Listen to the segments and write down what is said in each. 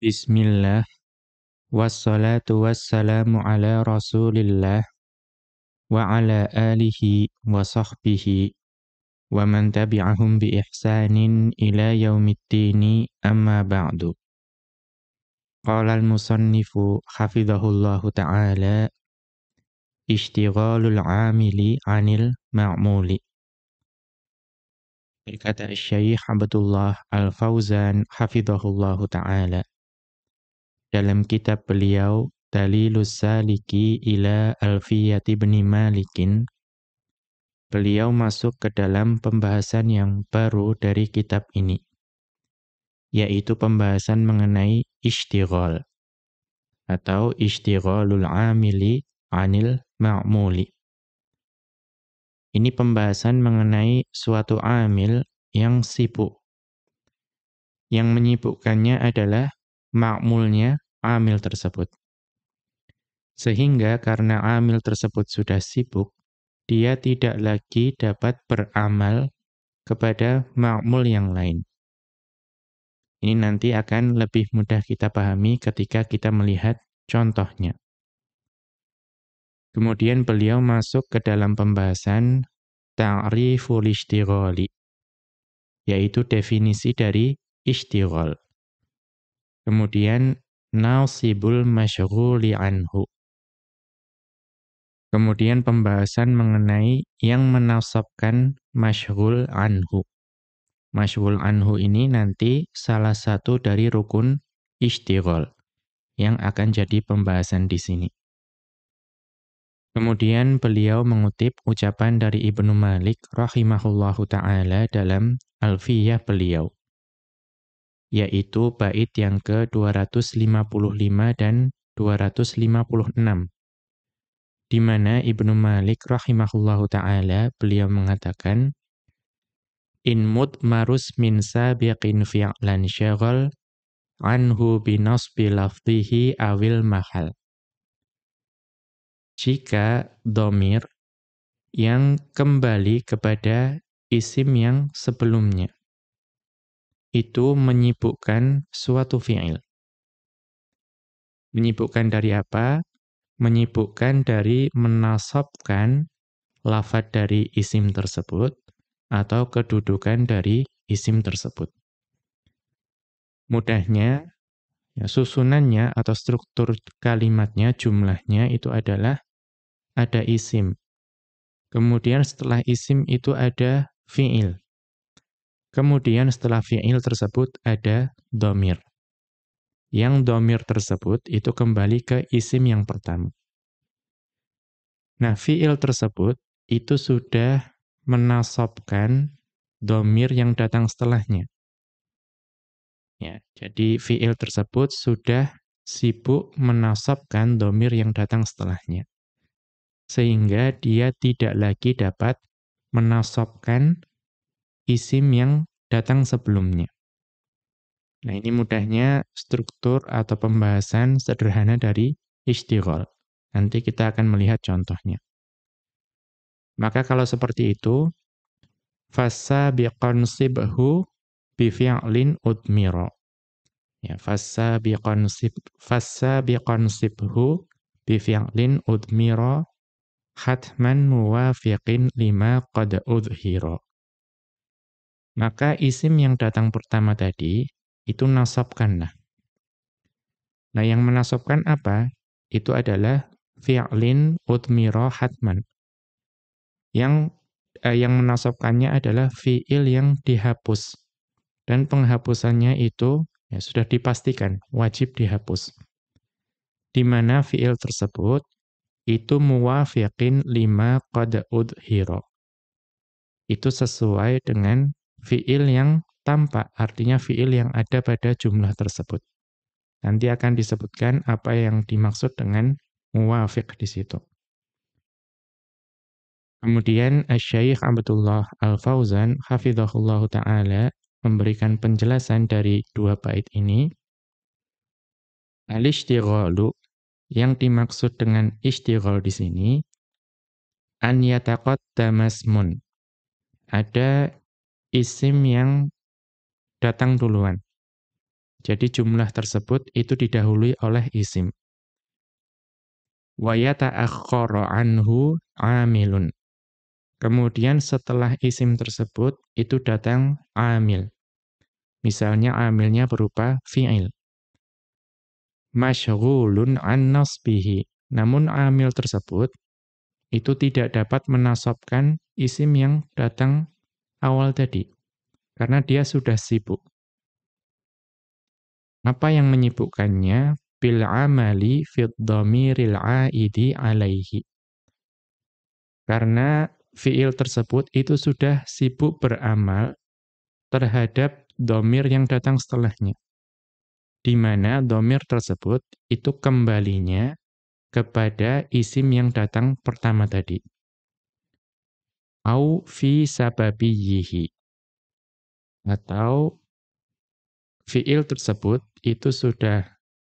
Bismillah Wassalatu wassalamu ala rasulillah Wa ala alihi wa sahbihi Wa man tabi'ahum bi ihsanin ila yaumiddini amma ba'du Qala al-musannifu hafidhahullahu ta'ala Ishtighalul amili anil ma'muli Berkata Syekh Abdullah Al-Fauzan hafidhahullahu ta'ala dalam kitab beliau Dalilus Saliki ila Alfiyati bin Malikin beliau masuk ke dalam pembahasan yang baru dari kitab ini yaitu pembahasan mengenai istighol atau istighalul amili anil ma'muli. Ini pembahasan mengenai suatu amil yang sibuk. Yang menyibukkannya adalah makmulnya amil tersebut. Sehingga karena amil tersebut sudah sibuk, dia tidak lagi dapat beramal kepada makmul yang lain. Ini nanti akan lebih mudah kita pahami ketika kita melihat contohnya. Kemudian beliau masuk ke dalam pembahasan ta'rifu ishtighali, yaitu definisi dari ishtighal. Kemudian nasibul masyghuli anhu. Kemudian pembahasan mengenai yang menasabkan masyghul anhu. Masyghul anhu ini nanti salah satu dari rukun istighol yang akan jadi pembahasan di sini. Kemudian beliau mengutip ucapan dari Ibnu Malik rahimahullahu taala dalam Alfiyah beliau yaitu bait yang ke-255 dan 256. Di mana Ibnu Malik rahimahullahu taala beliau mengatakan In marus min sabiqin fi'lan syaghal anhu bi nasbi lafdhihi awil mahal. Jika domir yang kembali kepada isim yang sebelumnya itu menyibukkan suatu fi'il. Menyibukkan dari apa? Menyibukkan dari menasobkan lafad dari isim tersebut atau kedudukan dari isim tersebut. Mudahnya, ya, susunannya atau struktur kalimatnya, jumlahnya itu adalah ada isim. Kemudian setelah isim itu ada fi'il. Kemudian setelah fi'il tersebut ada domir. Yang domir tersebut itu kembali ke isim yang pertama. Nah, fi'il tersebut itu sudah menasobkan domir yang datang setelahnya. Ya, jadi fi'il tersebut sudah sibuk menasobkan domir yang datang setelahnya. Sehingga dia tidak lagi dapat menasobkan isim yang datang sebelumnya. Nah ini mudahnya struktur atau pembahasan sederhana dari istighol. Nanti kita akan melihat contohnya. Maka kalau seperti itu, fasa biqonsibhu bifi'lin udmiro. Ya, fasa biqonsib fasa biqonsibhu bifi'lin udmiro hatman muwafiqin lima qad udhiro. Maka isim yang datang pertama tadi itu nasabkan. Nah, yang menasabkan apa? Itu adalah fi'lin utmiro hatman. Yang eh, yang menasabkannya adalah fi'il yang dihapus. Dan penghapusannya itu ya, sudah dipastikan, wajib dihapus. Di mana fi'il tersebut itu muwafiqin lima qad udhira. Itu sesuai dengan fiil yang tampak, artinya fiil yang ada pada jumlah tersebut. Nanti akan disebutkan apa yang dimaksud dengan muwafiq di situ. Kemudian Syaikh Abdullah Al-Fauzan hafizahullahu taala memberikan penjelasan dari dua bait ini. Al-ishtighalu yang dimaksud dengan istighol di sini an yataqaddama Ada isim yang datang duluan. Jadi jumlah tersebut itu didahului oleh isim. Wa yata'akhkharu anhu 'amilun. Kemudian setelah isim tersebut itu datang amil. Misalnya amilnya berupa fi'il. Masyghulun an nasbihi. Namun amil tersebut itu tidak dapat menasobkan isim yang datang awal tadi. Karena dia sudah sibuk. Apa yang menyibukkannya? Bil amali fit domiril aidi alaihi. Karena fiil tersebut itu sudah sibuk beramal terhadap domir yang datang setelahnya. Di mana domir tersebut itu kembalinya kepada isim yang datang pertama tadi au fi sababiyihi atau fiil tersebut itu sudah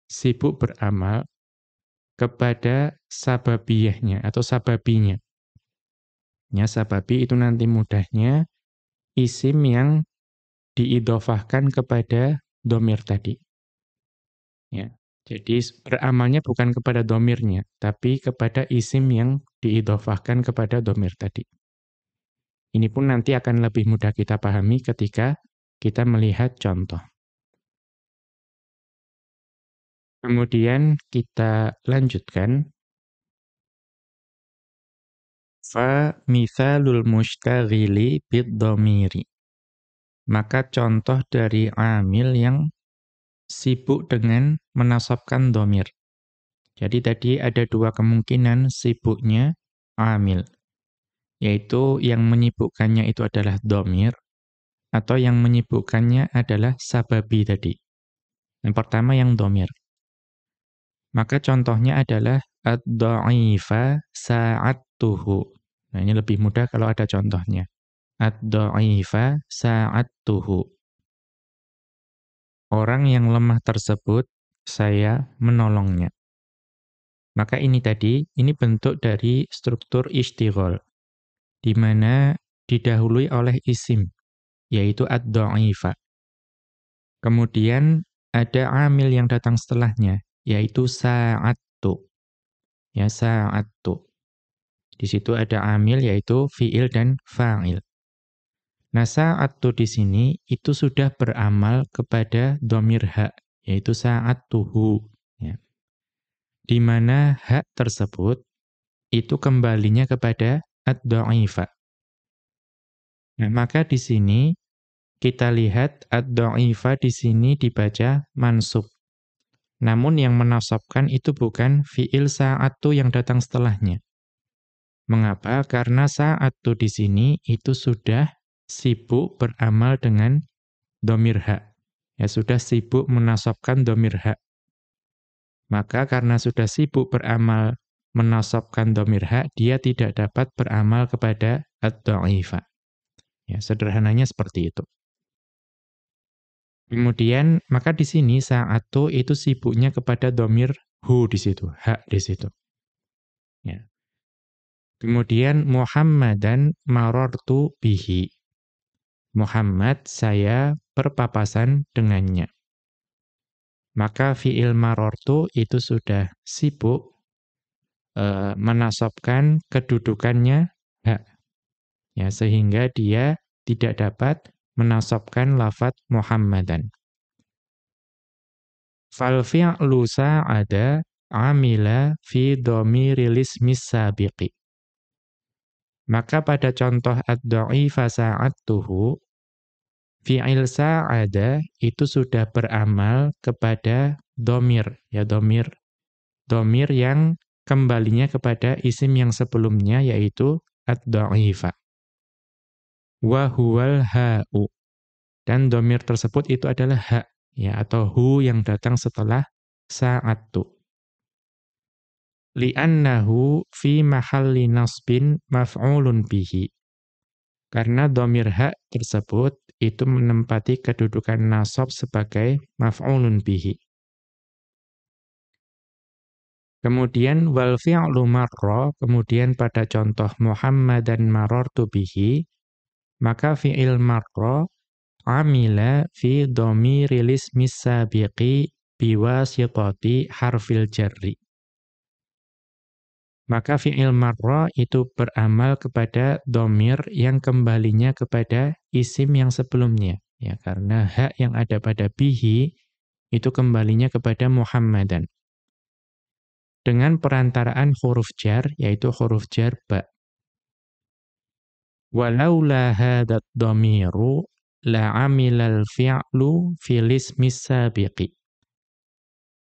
sibuk beramal kepada sababiyahnya atau sababinya. Ya, sababi itu nanti mudahnya isim yang diidofahkan kepada domir tadi. Ya, jadi beramalnya bukan kepada domirnya, tapi kepada isim yang diidofahkan kepada domir tadi. Ini pun nanti akan lebih mudah kita pahami ketika kita melihat contoh. Kemudian kita lanjutkan. Fa mithalul mushtaghili biddomiri. Maka contoh dari amil yang sibuk dengan menasabkan domir. Jadi tadi ada dua kemungkinan sibuknya amil yaitu yang menyibukkannya itu adalah domir, atau yang menyibukkannya adalah sababi tadi. Yang pertama yang domir. Maka contohnya adalah ad saat tuhu Nah ini lebih mudah kalau ada contohnya. ad saat tuhu Orang yang lemah tersebut, saya menolongnya. Maka ini tadi, ini bentuk dari struktur istighol di mana didahului oleh isim, yaitu ad-dha'ifa. Kemudian ada amil yang datang setelahnya, yaitu sa'attu. Ya, sa'attu. Di situ ada amil, yaitu fi'il dan fa'il. Nah, sa'attu di sini itu sudah beramal kepada domir ha, yaitu sa'attuhu. Ya. Di mana hak tersebut itu kembalinya kepada ad daifa Nah, maka di sini kita lihat ad daifa di sini dibaca mansub. Namun yang menasabkan itu bukan fiil sa'atu yang datang setelahnya. Mengapa? Karena sa'atu di sini itu sudah sibuk beramal dengan domirha. Ya sudah sibuk menasabkan domirha. Maka karena sudah sibuk beramal menasabkan domir hak, dia tidak dapat beramal kepada ad-do'ifa. Ya, sederhananya seperti itu. Kemudian, maka di sini sa'atu itu sibuknya kepada domir hu di situ, hak di situ. Ya. Kemudian Muhammadan marortu bihi. Muhammad saya berpapasan dengannya. Maka fi'il marortu itu sudah sibuk e, menasabkan kedudukannya hak. Ya, sehingga dia tidak dapat menasabkan lafat Muhammadan. Fal fi'lu sa'ada amila fi dhamiril ismi sabiqi. Maka pada contoh ad-dha'ifa sa'atuhu fi'il sa'ada itu sudah beramal kepada domir ya domir domir yang kembalinya kepada isim yang sebelumnya yaitu ad-dha'ifa. Wa huwal ha'u. Dan domir tersebut itu adalah ha ya atau hu yang datang setelah sa'atu. Li'annahu fi mahalli nasbin maf'ulun bihi. Karena domir ha tersebut itu menempati kedudukan nasab sebagai maf'ulun bihi. Kemudian wal fi'lu marra, kemudian pada contoh Muhammad dan marartu bihi, maka fi'il marra amila fi dhamiril ismi sabiqi wasitati harfil jarri. Maka fi'il marra itu beramal kepada domir yang kembalinya kepada isim yang sebelumnya. Ya, karena hak yang ada pada bihi itu kembalinya kepada Muhammadan dengan perantaraan huruf jar yaitu huruf jar ba. Walaula hadat dhamiru la'amilal fi'lu filis ismi sabiqi.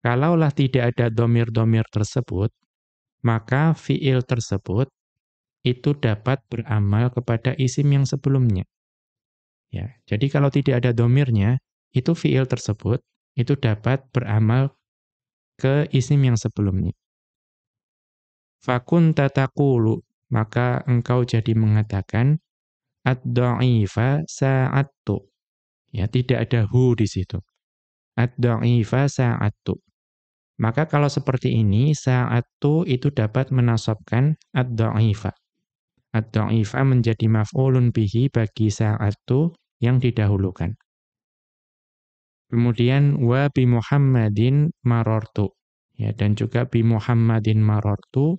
Kalaulah tidak ada domir-domir tersebut, maka fi'il tersebut itu dapat beramal kepada isim yang sebelumnya. Ya, jadi kalau tidak ada domirnya, itu fi'il tersebut itu dapat beramal ke isim yang sebelumnya. Fakun tatakulu, maka engkau jadi mengatakan, ad doifa sa'attu. Ya, tidak ada hu di situ. ad doifa sa'attu. Maka kalau seperti ini, sa'attu itu dapat menasabkan ad doifa ad doifa menjadi maf'ulun bihi bagi sa'attu yang didahulukan. Kemudian wa bi Muhammadin marortu. Ya, dan juga bi Muhammadin marortu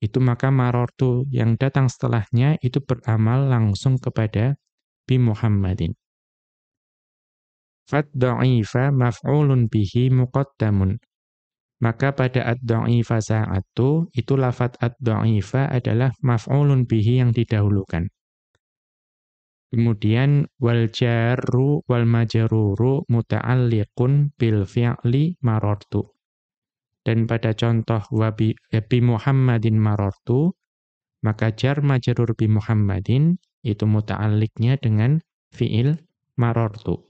itu maka marortu yang datang setelahnya itu beramal langsung kepada bi Muhammadin. Fat dhaifa maf'ulun bihi muqaddamun. Maka pada ad-dha'ifa saat itu lafat ad-dha'ifa adalah maf'ulun bihi yang didahulukan. Kemudian wal jaru wal majruru muta'alliqun bil fi'li marortu. Dan pada contoh wabi eh, bi Muhammadin marartu maka jar majrur bi Muhammadin itu muta'alliqnya dengan fi'il marortu.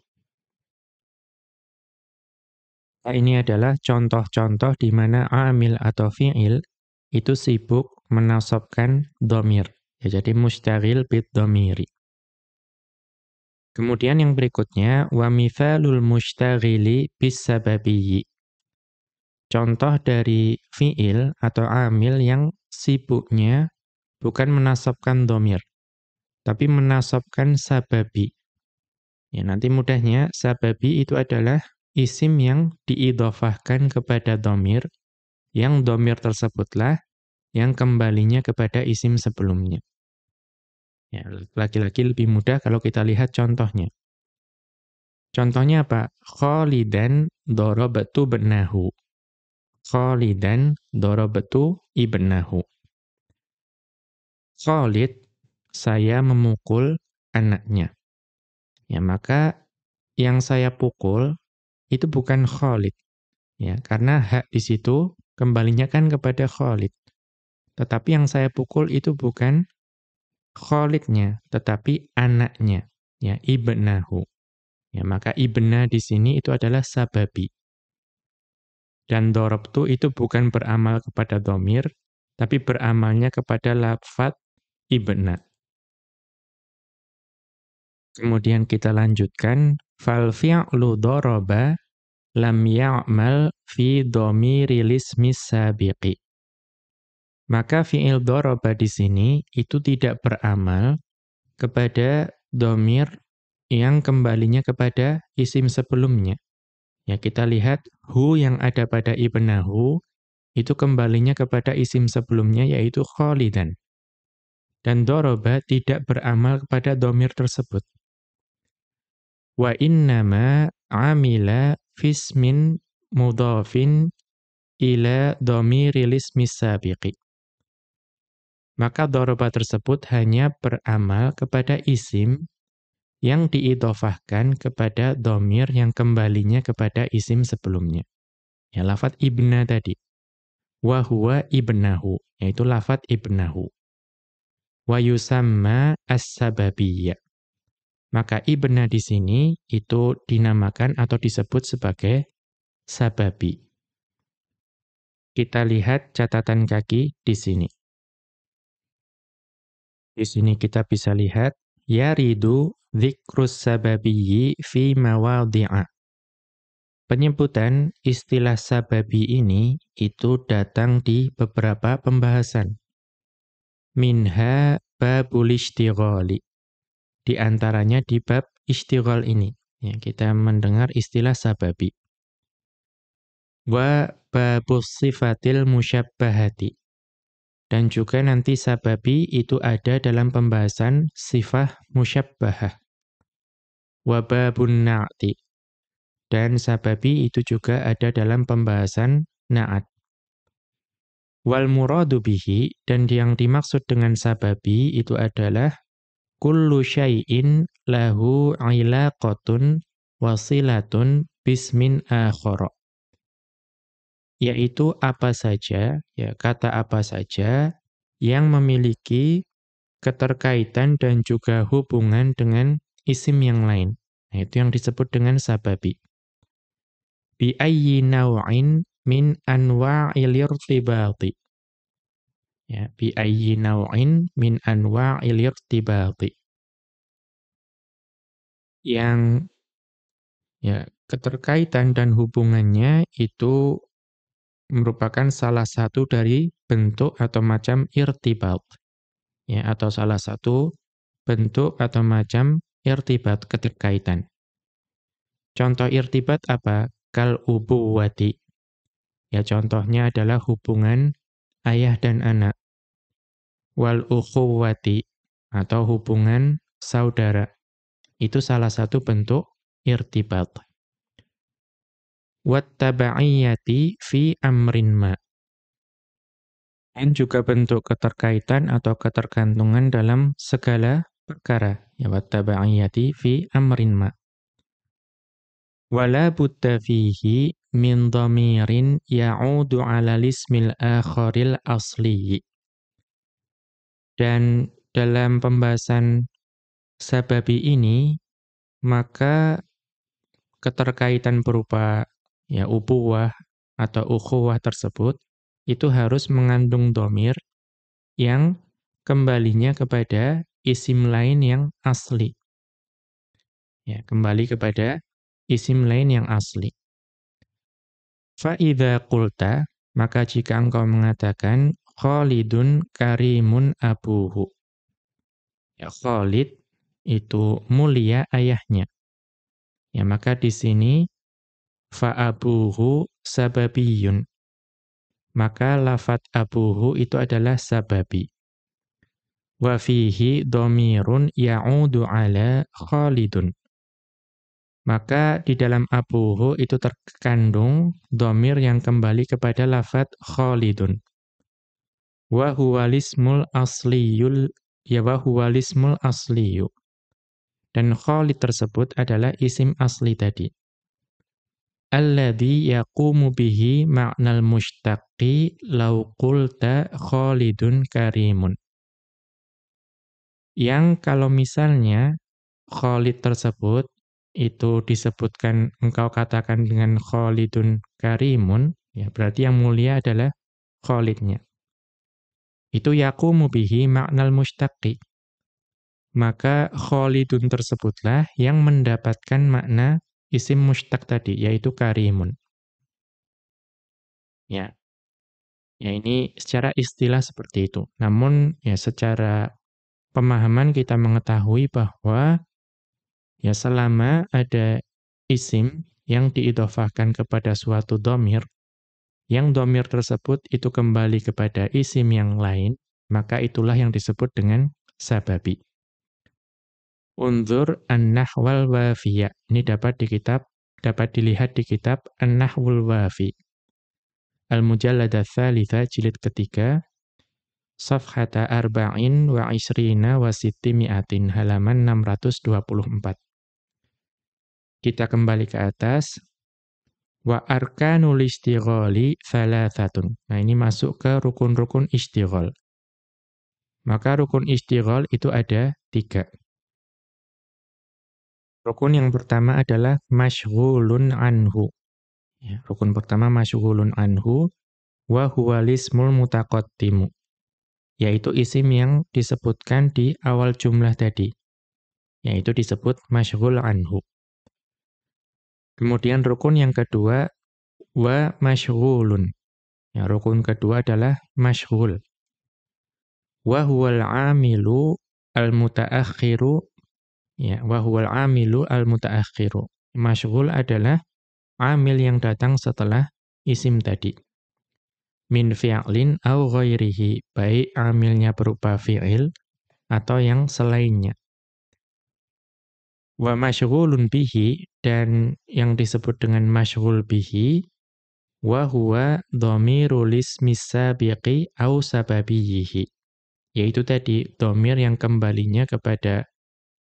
Nah, ini adalah contoh-contoh di mana amil atau fi'il itu sibuk menasabkan domir. Ya, jadi mustaghil bid domiri. Kemudian yang berikutnya wa mithalul mushtaghili bisababiyyi. Contoh dari fiil atau amil yang sibuknya bukan menasabkan domir, tapi menasabkan sababi. Ya, nanti mudahnya sababi itu adalah isim yang diidofahkan kepada domir, yang domir tersebutlah yang kembalinya kepada isim sebelumnya. Ya, laki-laki lebih mudah kalau kita lihat contohnya. Contohnya apa? Khalidan dorobatu benahu. Khalidan dorobatu ibnahu. Khalid, saya memukul anaknya. Ya, maka yang saya pukul itu bukan Khalid. Ya, karena hak di situ kembalinya kan kepada Khalid. Tetapi yang saya pukul itu bukan Khalidnya, tetapi anaknya, ya ibnahu. Ya, maka ibna di sini itu adalah sababi. Dan dorobtu itu bukan beramal kepada domir, tapi beramalnya kepada lafat ibna. Kemudian kita lanjutkan, fal fi'lu doroba lam ya'mal fi domiri lismi sabiqi. Maka fi'il doroba di sini itu tidak beramal kepada domir yang kembalinya kepada isim sebelumnya. Ya kita lihat hu yang ada pada ibnahu itu kembalinya kepada isim sebelumnya yaitu kholidan. Dan doroba tidak beramal kepada domir tersebut. Wa innama amila fismin mudhafin ila domiril ismi sabiqi maka doroba tersebut hanya beramal kepada isim yang diidofahkan kepada domir yang kembalinya kepada isim sebelumnya. Ya, lafat ibna tadi. Wahuwa ibnahu, yaitu lafat ibnahu. Wayusamma as-sababiyya. Maka ibna di sini itu dinamakan atau disebut sebagai sababi. Kita lihat catatan kaki di sini. Di sini kita bisa lihat yaridu dzikrus sababiyyi fi mawadhi'a. Penyebutan istilah sababi ini itu datang di beberapa pembahasan. Minha babul istighali. Di antaranya di bab istighal ini. Ya, kita mendengar istilah sababi. Wa babus sifatil musyabbahati. Dan juga nanti sababi itu ada dalam pembahasan sifah musyabbahah. Wababun na'ti. Dan sababi itu juga ada dalam pembahasan na'at. Wal muradu bihi, dan yang dimaksud dengan sababi itu adalah kullu syai'in lahu ilaqatun wasilatun bismin akhara yaitu apa saja, ya kata apa saja yang memiliki keterkaitan dan juga hubungan dengan isim yang lain. Nah, itu yang disebut dengan sababi. Bi ayyi naw'in min anwa'il irtibati. Ya, bi ayyi naw'in min anwa'il irtibati. Yang ya, keterkaitan dan hubungannya itu merupakan salah satu dari bentuk atau macam irtibat. Ya, atau salah satu bentuk atau macam irtibat keterkaitan. Contoh irtibat apa? Kal ubuwati. Ya contohnya adalah hubungan ayah dan anak. Wal ukhuwati atau hubungan saudara. Itu salah satu bentuk irtibat wattaba'iyati fi amrin ma. Dan juga bentuk keterkaitan atau ketergantungan dalam segala perkara. Ya wattaba'iyati fi amrin ma. Wala buddha fihi min dhamirin ya'udu ala lismil akharil asli. Dan dalam pembahasan sababi ini, maka keterkaitan berupa ya ubuwah atau ukhuwah tersebut itu harus mengandung domir yang kembalinya kepada isim lain yang asli. Ya, kembali kepada isim lain yang asli. Fa'idha kulta, maka jika engkau mengatakan Khalidun karimun abuhu. Ya, Khalid itu mulia ayahnya. Ya, maka di sini fa'abuhu sababiyun. Maka lafat abuhu itu adalah sababi. Wa fihi domirun ya'udu ala khalidun. Maka di dalam abuhu itu terkandung domir yang kembali kepada lafat khalidun. Wa huwalismul asliyul ya wa huwalismul asliyu. Dan khalid tersebut adalah isim asli tadi alladhi yaqumu bihi ma'nal mushtaqi law qulta Khalidun karimun. Yang kalau misalnya Khalid tersebut itu disebutkan engkau katakan dengan Khalidun karimun, ya berarti yang mulia adalah Khalidnya. Itu yaqumu bihi ma'nal mushtaqi. Maka Khalidun tersebutlah yang mendapatkan makna isim mustak tadi, yaitu karimun. Ya. Ya ini secara istilah seperti itu. Namun ya secara pemahaman kita mengetahui bahwa ya selama ada isim yang diidhofahkan kepada suatu domir, yang domir tersebut itu kembali kepada isim yang lain, maka itulah yang disebut dengan sababi. Unzur An-Nahwal Wafiya. Ini dapat di kitab dapat dilihat di kitab An-Nahwul Wafi. Al-Mujallada Thalitha jilid ketiga Safhata arba'in wa isrina wa mi'atin halaman 624. Kita kembali ke atas. Wa arkanul istighali thalathatun. Nah ini masuk ke rukun-rukun istighal. Maka rukun istighal itu ada tiga. Rukun yang pertama adalah masyghulun anhu. Ya, rukun pertama masyghulun anhu wa huwa lismul mutaqaddimu. Yaitu isim yang disebutkan di awal jumlah tadi. Yaitu disebut masyghul anhu. Kemudian rukun yang kedua wa masyghulun. Ya, rukun kedua adalah masyghul. Wa huwal 'amilu al-mutaakhiru Ya, wa huwal amilu al mutaakhiru. Masyghul adalah amil yang datang setelah isim tadi. Min fi'lin au ghairihi, baik amilnya berupa fi'il atau yang selainnya. Wa masyghulun bihi dan yang disebut dengan masyghul bihi wa huwa dhamirul ismi sabiqi au sababihi yaitu tadi domir yang kembalinya kepada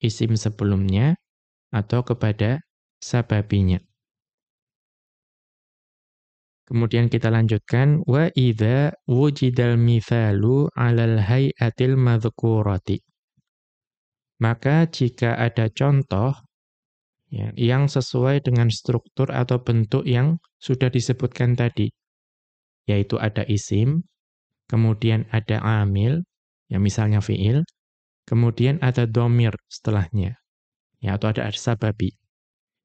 isim sebelumnya atau kepada sababinya. Kemudian kita lanjutkan wa idza wujidal mithalu 'alal hay'atil madhkurati. Maka jika ada contoh ya, yang sesuai dengan struktur atau bentuk yang sudah disebutkan tadi, yaitu ada isim, kemudian ada amil, yang misalnya fiil, Kemudian ada domir setelahnya. Ya, atau ada arsa babi.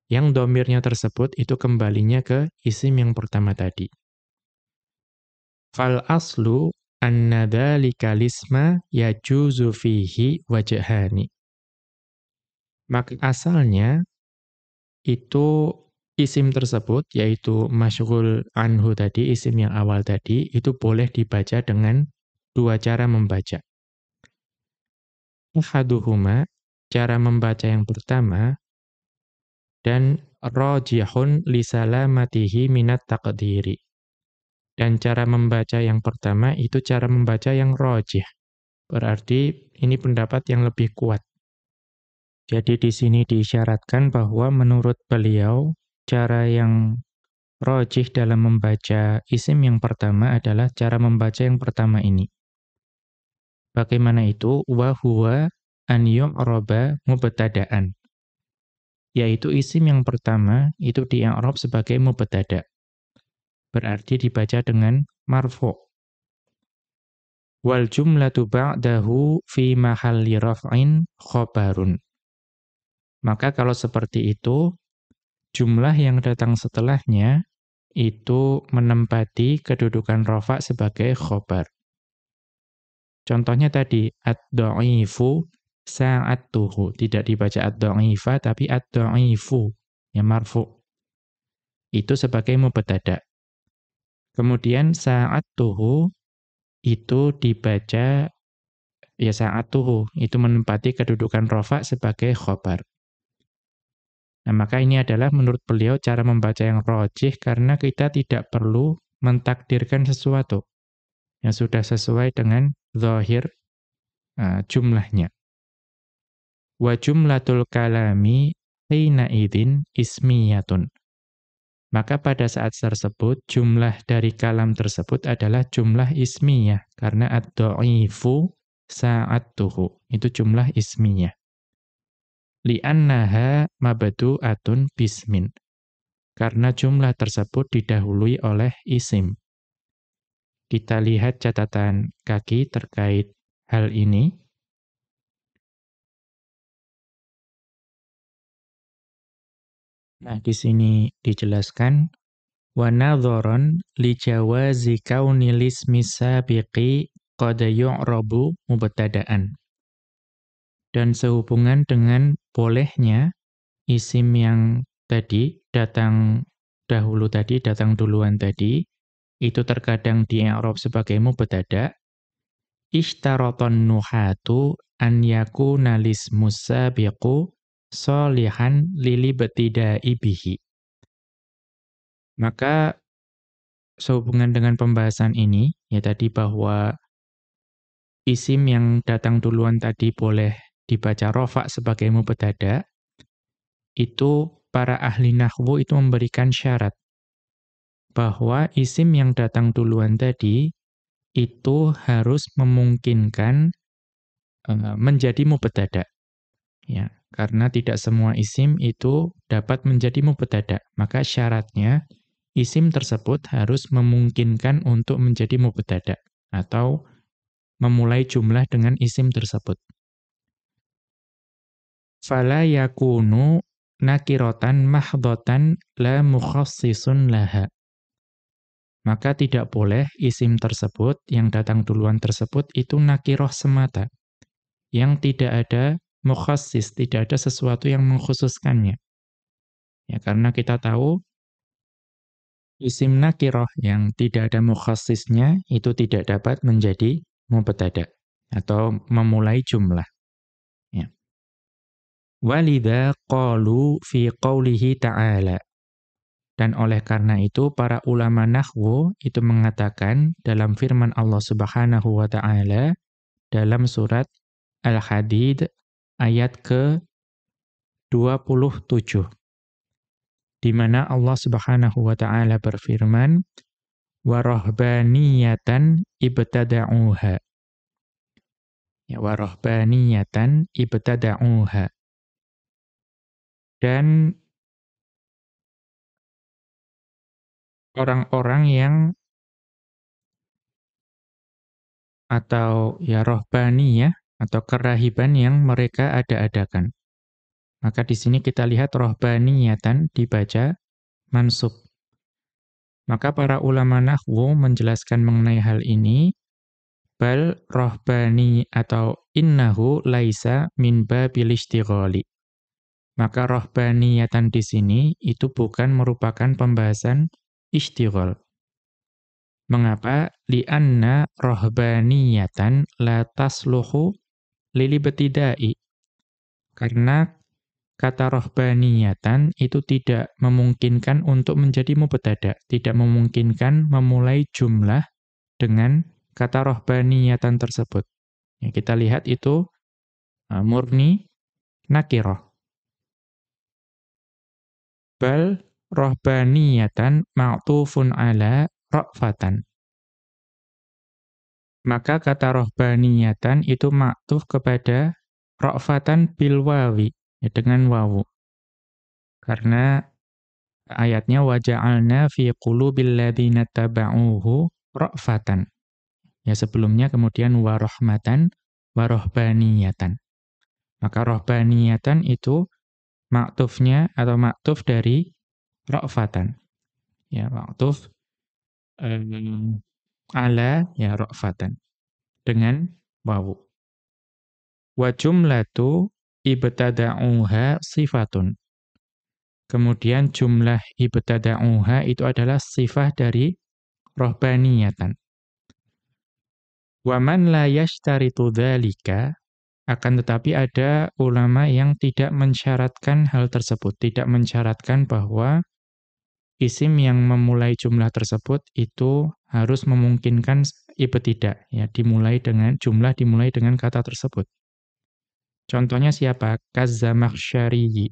Yang domirnya tersebut itu kembalinya ke isim yang pertama tadi. Fal aslu anna dhalika lisma yajuzu fihi wajahani. Maka asalnya itu isim tersebut yaitu masyghul anhu tadi isim yang awal tadi itu boleh dibaca dengan dua cara membaca ahaduhuma cara membaca yang pertama dan rajihun lisala salamatihi minat taqdiri. Dan cara membaca yang pertama itu cara membaca yang rajih. Berarti ini pendapat yang lebih kuat. Jadi di sini diisyaratkan bahwa menurut beliau cara yang rojih dalam membaca isim yang pertama adalah cara membaca yang pertama ini. Bagaimana itu? Wa huwa an yu'roba mubtada'an. Yaitu isim yang pertama itu di sebagai mubtada. Berarti dibaca dengan marfu. Wal jumlatu ba'dahu fi mahalli raf'in khabarun. Maka kalau seperti itu, jumlah yang datang setelahnya itu menempati kedudukan rafa sebagai khobar. Contohnya tadi ad-dha'ifu sa'atuhu, tidak dibaca ad-dha'ifa tapi ad-dha'ifu yang marfu. Itu sebagai mubtada. Kemudian sa'atuhu itu dibaca ya sa'atuhu, itu menempati kedudukan rofa sebagai khobar. Nah, maka ini adalah menurut beliau cara membaca yang rojih karena kita tidak perlu mentakdirkan sesuatu yang sudah sesuai dengan zahir uh, jumlahnya. Wa jumlatul kalami hina idin ismiyatun. Maka pada saat tersebut jumlah dari kalam tersebut adalah jumlah ismiyah karena ad-dha'ifu sa'atuhu itu jumlah ismiyah. Li'annaha atun bismin. Karena jumlah tersebut didahului oleh isim. Kita lihat catatan kaki terkait hal ini. Nah, di sini dijelaskan wa nadharan li jawazi kaunil ismi sabiqi qad yu'rabu mubtada'an. Dan sehubungan dengan bolehnya isim yang tadi datang dahulu tadi, datang duluan tadi itu terkadang di'arab sebagai mubtada ishtaraton nuhatu an yakuna lismus sabiqu solihan lili betidai bihi maka sehubungan dengan pembahasan ini ya tadi bahwa isim yang datang duluan tadi boleh dibaca rofa sebagai mubtada itu para ahli nahwu itu memberikan syarat bahwa isim yang datang duluan tadi itu harus memungkinkan uh, menjadi mubtada. Ya, karena tidak semua isim itu dapat menjadi mubtada. Maka syaratnya isim tersebut harus memungkinkan untuk menjadi mubtada atau memulai jumlah dengan isim tersebut. Fala yakunu nakirotan mahdotan la mukhassisun laha maka tidak boleh isim tersebut, yang datang duluan tersebut, itu nakiroh semata. Yang tidak ada mukhasis, tidak ada sesuatu yang mengkhususkannya. Ya, karena kita tahu, isim nakiroh yang tidak ada mukhasisnya, itu tidak dapat menjadi mubtada, atau memulai jumlah. Ya. walida qalu fi qawlihi ta'ala. Dan oleh karena itu para ulama nahwu itu mengatakan dalam firman Allah Subhanahu wa taala dalam surat Al-Hadid ayat ke 27 di mana Allah Subhanahu wa taala berfirman wa rahbaniyatan ibtada'uha ya wa rahbaniyatan ibtada'uha dan orang-orang yang atau ya rohbani ya atau kerahiban yang mereka ada-adakan. Maka di sini kita lihat rohbaniyatan dibaca mansub. Maka para ulama nahwu menjelaskan mengenai hal ini bal rohbani atau innahu laisa min babil istighali. Maka rohbaniyatan di sini itu bukan merupakan pembahasan ishtighal. Mengapa? Lianna rohbaniyatan la tasluhu lilibetidai. Karena kata rohbaniyatan itu tidak memungkinkan untuk menjadi mubetada. tidak memungkinkan memulai jumlah dengan kata rohbaniyatan tersebut. Ya, kita lihat itu e, murni nakiroh. Bal rohbaniyatan ma'tufun ala ra'fatan. Maka kata rohbaniyatan itu maktuf kepada ra'fatan bilwawi, ya, dengan wawu. Karena ayatnya waja'alna fi qulubil ladhina taba'uhu ra'fatan. Ya sebelumnya kemudian warahmatan, warohbaniyatan. Maka rohbaniyatan itu maktufnya atau maktuf dari rofatan Ya, ma'tuf um, ala ya rofatan dengan wawu. Wa jumlatu ibtada'uha sifatun. Kemudian jumlah ibtada'uha itu adalah sifat dari rohbaniyatan. Waman la yashtaritu dhalika akan tetapi ada ulama yang tidak mensyaratkan hal tersebut, tidak mensyaratkan bahwa isim yang memulai jumlah tersebut itu harus memungkinkan ibtidak ya dimulai dengan jumlah dimulai dengan kata tersebut. Contohnya siapa? Kazamakhsyari.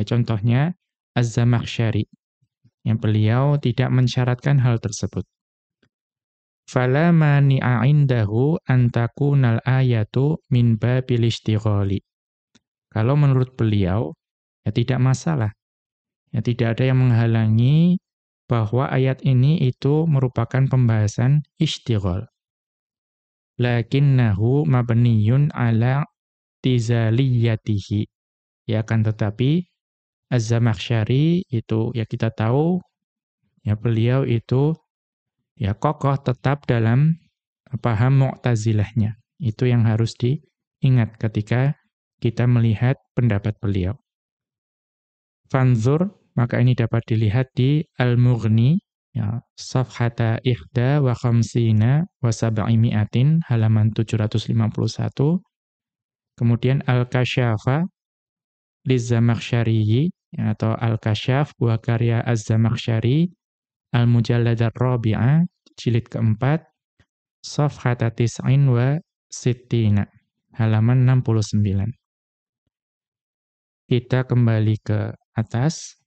Ya contohnya Azamakhsyari. Yang beliau tidak mensyaratkan hal tersebut. Fala mani'a indahu antakunal ayatu min babil Kalau menurut beliau ya tidak masalah Ya, tidak ada yang menghalangi bahwa ayat ini itu merupakan pembahasan istighol. Lakinnahu mabniyun ala tizaliyatihi. Ya kan tetapi Az-Zamakhsyari itu ya kita tahu ya beliau itu ya kokoh tetap dalam paham Mu'tazilahnya. Itu yang harus diingat ketika kita melihat pendapat beliau fanzur, maka ini dapat dilihat di Al-Mughni, ya, safhata ihda wa khamsina wa sab'imi'atin, halaman 751. Kemudian Al-Kasyafa, Lizzamakhsyariyi, ya, atau Al-Kasyaf, buah karya Az-Zamakhsyari, Al-Mujallad ar rabia jilid keempat, safhata tis'in wa sittina, halaman 69. Kita kembali ke atas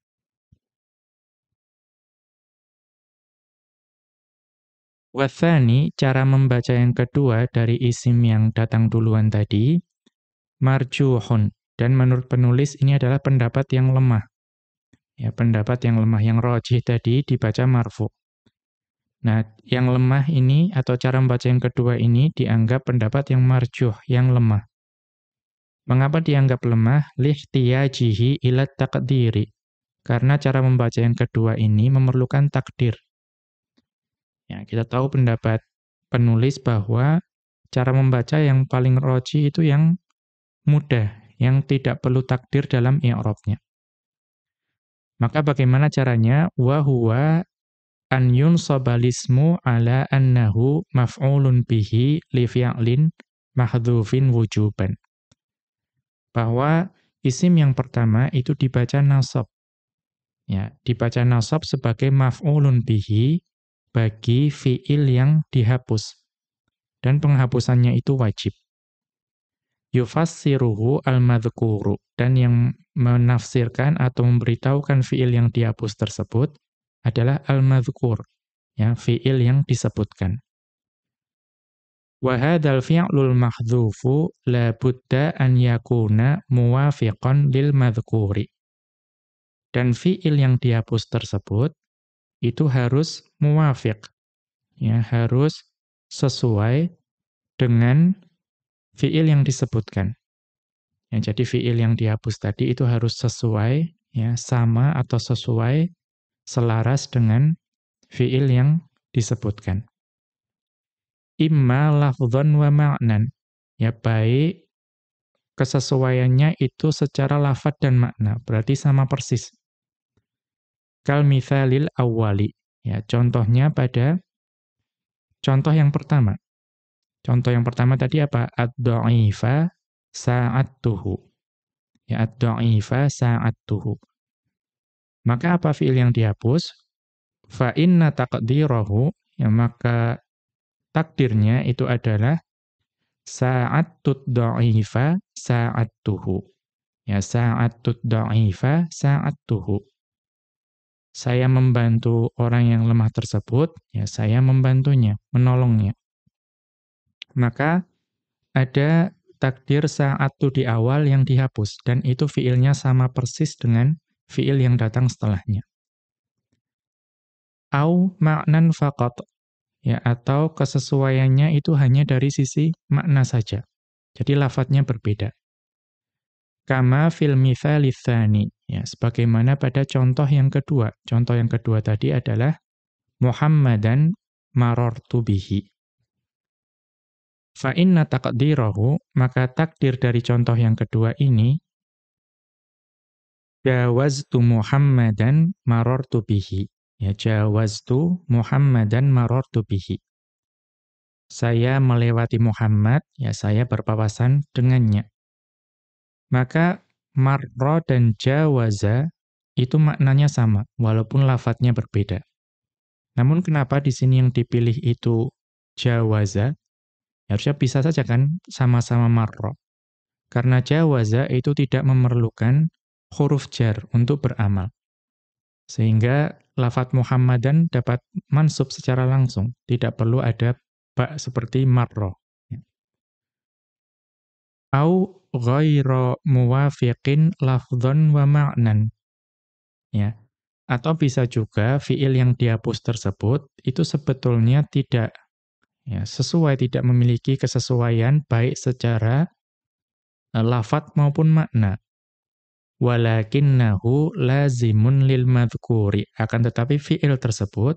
Wathani, cara membaca yang kedua dari isim yang datang duluan tadi, marjuhun. Dan menurut penulis ini adalah pendapat yang lemah. Ya, pendapat yang lemah, yang rojih tadi dibaca marfu. Nah, yang lemah ini atau cara membaca yang kedua ini dianggap pendapat yang marjuh, yang lemah. Mengapa dianggap lemah? Lihtiyajihi ila takdiri. Karena cara membaca yang kedua ini memerlukan takdir. Ya, kita tahu pendapat penulis bahwa cara membaca yang paling roji itu yang mudah, yang tidak perlu takdir dalam i'robnya. Maka bagaimana caranya? Wa huwa an sobalismu ala annahu maf'ulun bihi li fi'alin mahdufin wujuban bahwa isim yang pertama itu dibaca nasab. Ya, dibaca nasab sebagai maf'ulun bihi bagi fiil yang dihapus. Dan penghapusannya itu wajib. Yufassiruhu al-madhkuru. Dan yang menafsirkan atau memberitahukan fiil yang dihapus tersebut adalah al-madhkur. Ya, fiil yang disebutkan. Wa hadzal fi'lul mahdzufu la budda an yakuna muwafiqan lil madhkuri. Dan fi'il yang dihapus tersebut itu harus muwafiq. Ya, harus sesuai dengan fi'il yang disebutkan. Ya, jadi fi'il yang dihapus tadi itu harus sesuai ya sama atau sesuai selaras dengan fi'il yang disebutkan imma lafdhan wa ma'nan. Ya baik kesesuaiannya itu secara lafad dan makna, berarti sama persis. Kal mithalil awwali. Ya, contohnya pada contoh yang pertama. Contoh yang pertama tadi apa? Ad-dha'ifa sa'attuhu. Ya, ad-dha'ifa sa'attuhu. Maka apa fiil yang dihapus? Fa inna taqdirahu, ya maka takdirnya itu adalah sa'at tudda'ifa tuhu Ya, sa'at tudda'ifa tuhu Saya membantu orang yang lemah tersebut, ya saya membantunya, menolongnya. Maka ada takdir saat tuh di awal yang dihapus dan itu fiilnya sama persis dengan fiil yang datang setelahnya. Au ma'nan faqat ya atau kesesuaiannya itu hanya dari sisi makna saja. Jadi lafadznya berbeda. Kama fil mithali ya sebagaimana pada contoh yang kedua. Contoh yang kedua tadi adalah Muhammadan marartu bihi. Fa inna taqdirahu, maka takdir dari contoh yang kedua ini jawaztu Muhammadan marartu bihi Ya jawaztu Muhammadan marortu bihi. Saya melewati Muhammad, ya saya berpapasan dengannya. Maka marro dan jawaza itu maknanya sama walaupun lafadznya berbeda. Namun kenapa di sini yang dipilih itu jawaza? Ya harusnya bisa saja kan sama-sama marro. Karena jawaza itu tidak memerlukan huruf jar untuk beramal. Sehingga lafat Muhammadan dapat mansub secara langsung. Tidak perlu ada bak seperti marro. Ya. Au ghairo muwafiqin lafdhan wa ma'nan. Ya. Atau bisa juga fiil yang dihapus tersebut itu sebetulnya tidak ya, sesuai, tidak memiliki kesesuaian baik secara eh, lafat maupun makna walakinnahu lazimun lil madhkuri. Akan tetapi fiil tersebut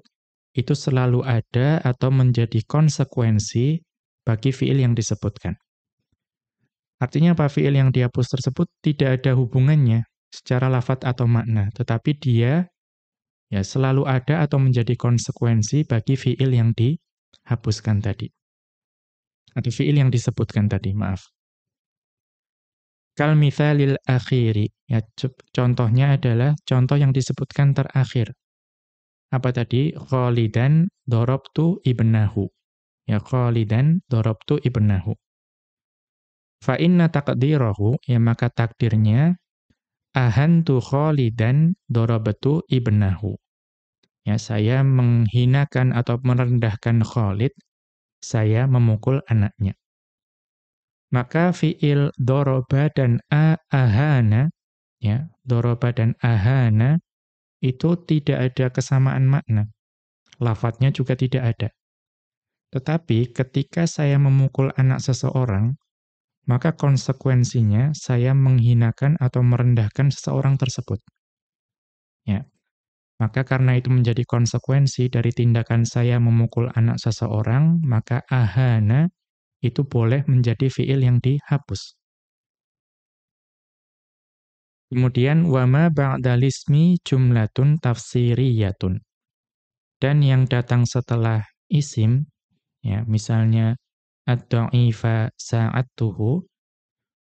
itu selalu ada atau menjadi konsekuensi bagi fiil yang disebutkan. Artinya apa fiil yang dihapus tersebut tidak ada hubungannya secara lafat atau makna, tetapi dia ya selalu ada atau menjadi konsekuensi bagi fiil yang dihapuskan tadi. Atau fiil yang disebutkan tadi, maaf. Kal mithalil akhiri. Ya, contohnya adalah contoh yang disebutkan terakhir. Apa tadi? Khalidan dorobtu ibnahu. Ya, khalidan dorobtu ibnahu. Fa inna taqdirahu, ya maka takdirnya ahantu khalidan dorobtu ibnahu. Ya, saya menghinakan atau merendahkan Khalid, saya memukul anaknya maka fiil doroba dan a ahana ya doroba dan ahana itu tidak ada kesamaan makna lafadznya juga tidak ada tetapi ketika saya memukul anak seseorang maka konsekuensinya saya menghinakan atau merendahkan seseorang tersebut ya maka karena itu menjadi konsekuensi dari tindakan saya memukul anak seseorang maka ahana itu boleh menjadi fiil yang dihapus. Kemudian wama ba'dalismi jumlatun tafsiriyatun. Dan yang datang setelah isim, ya misalnya ad-dha'ifa sa'atuhu,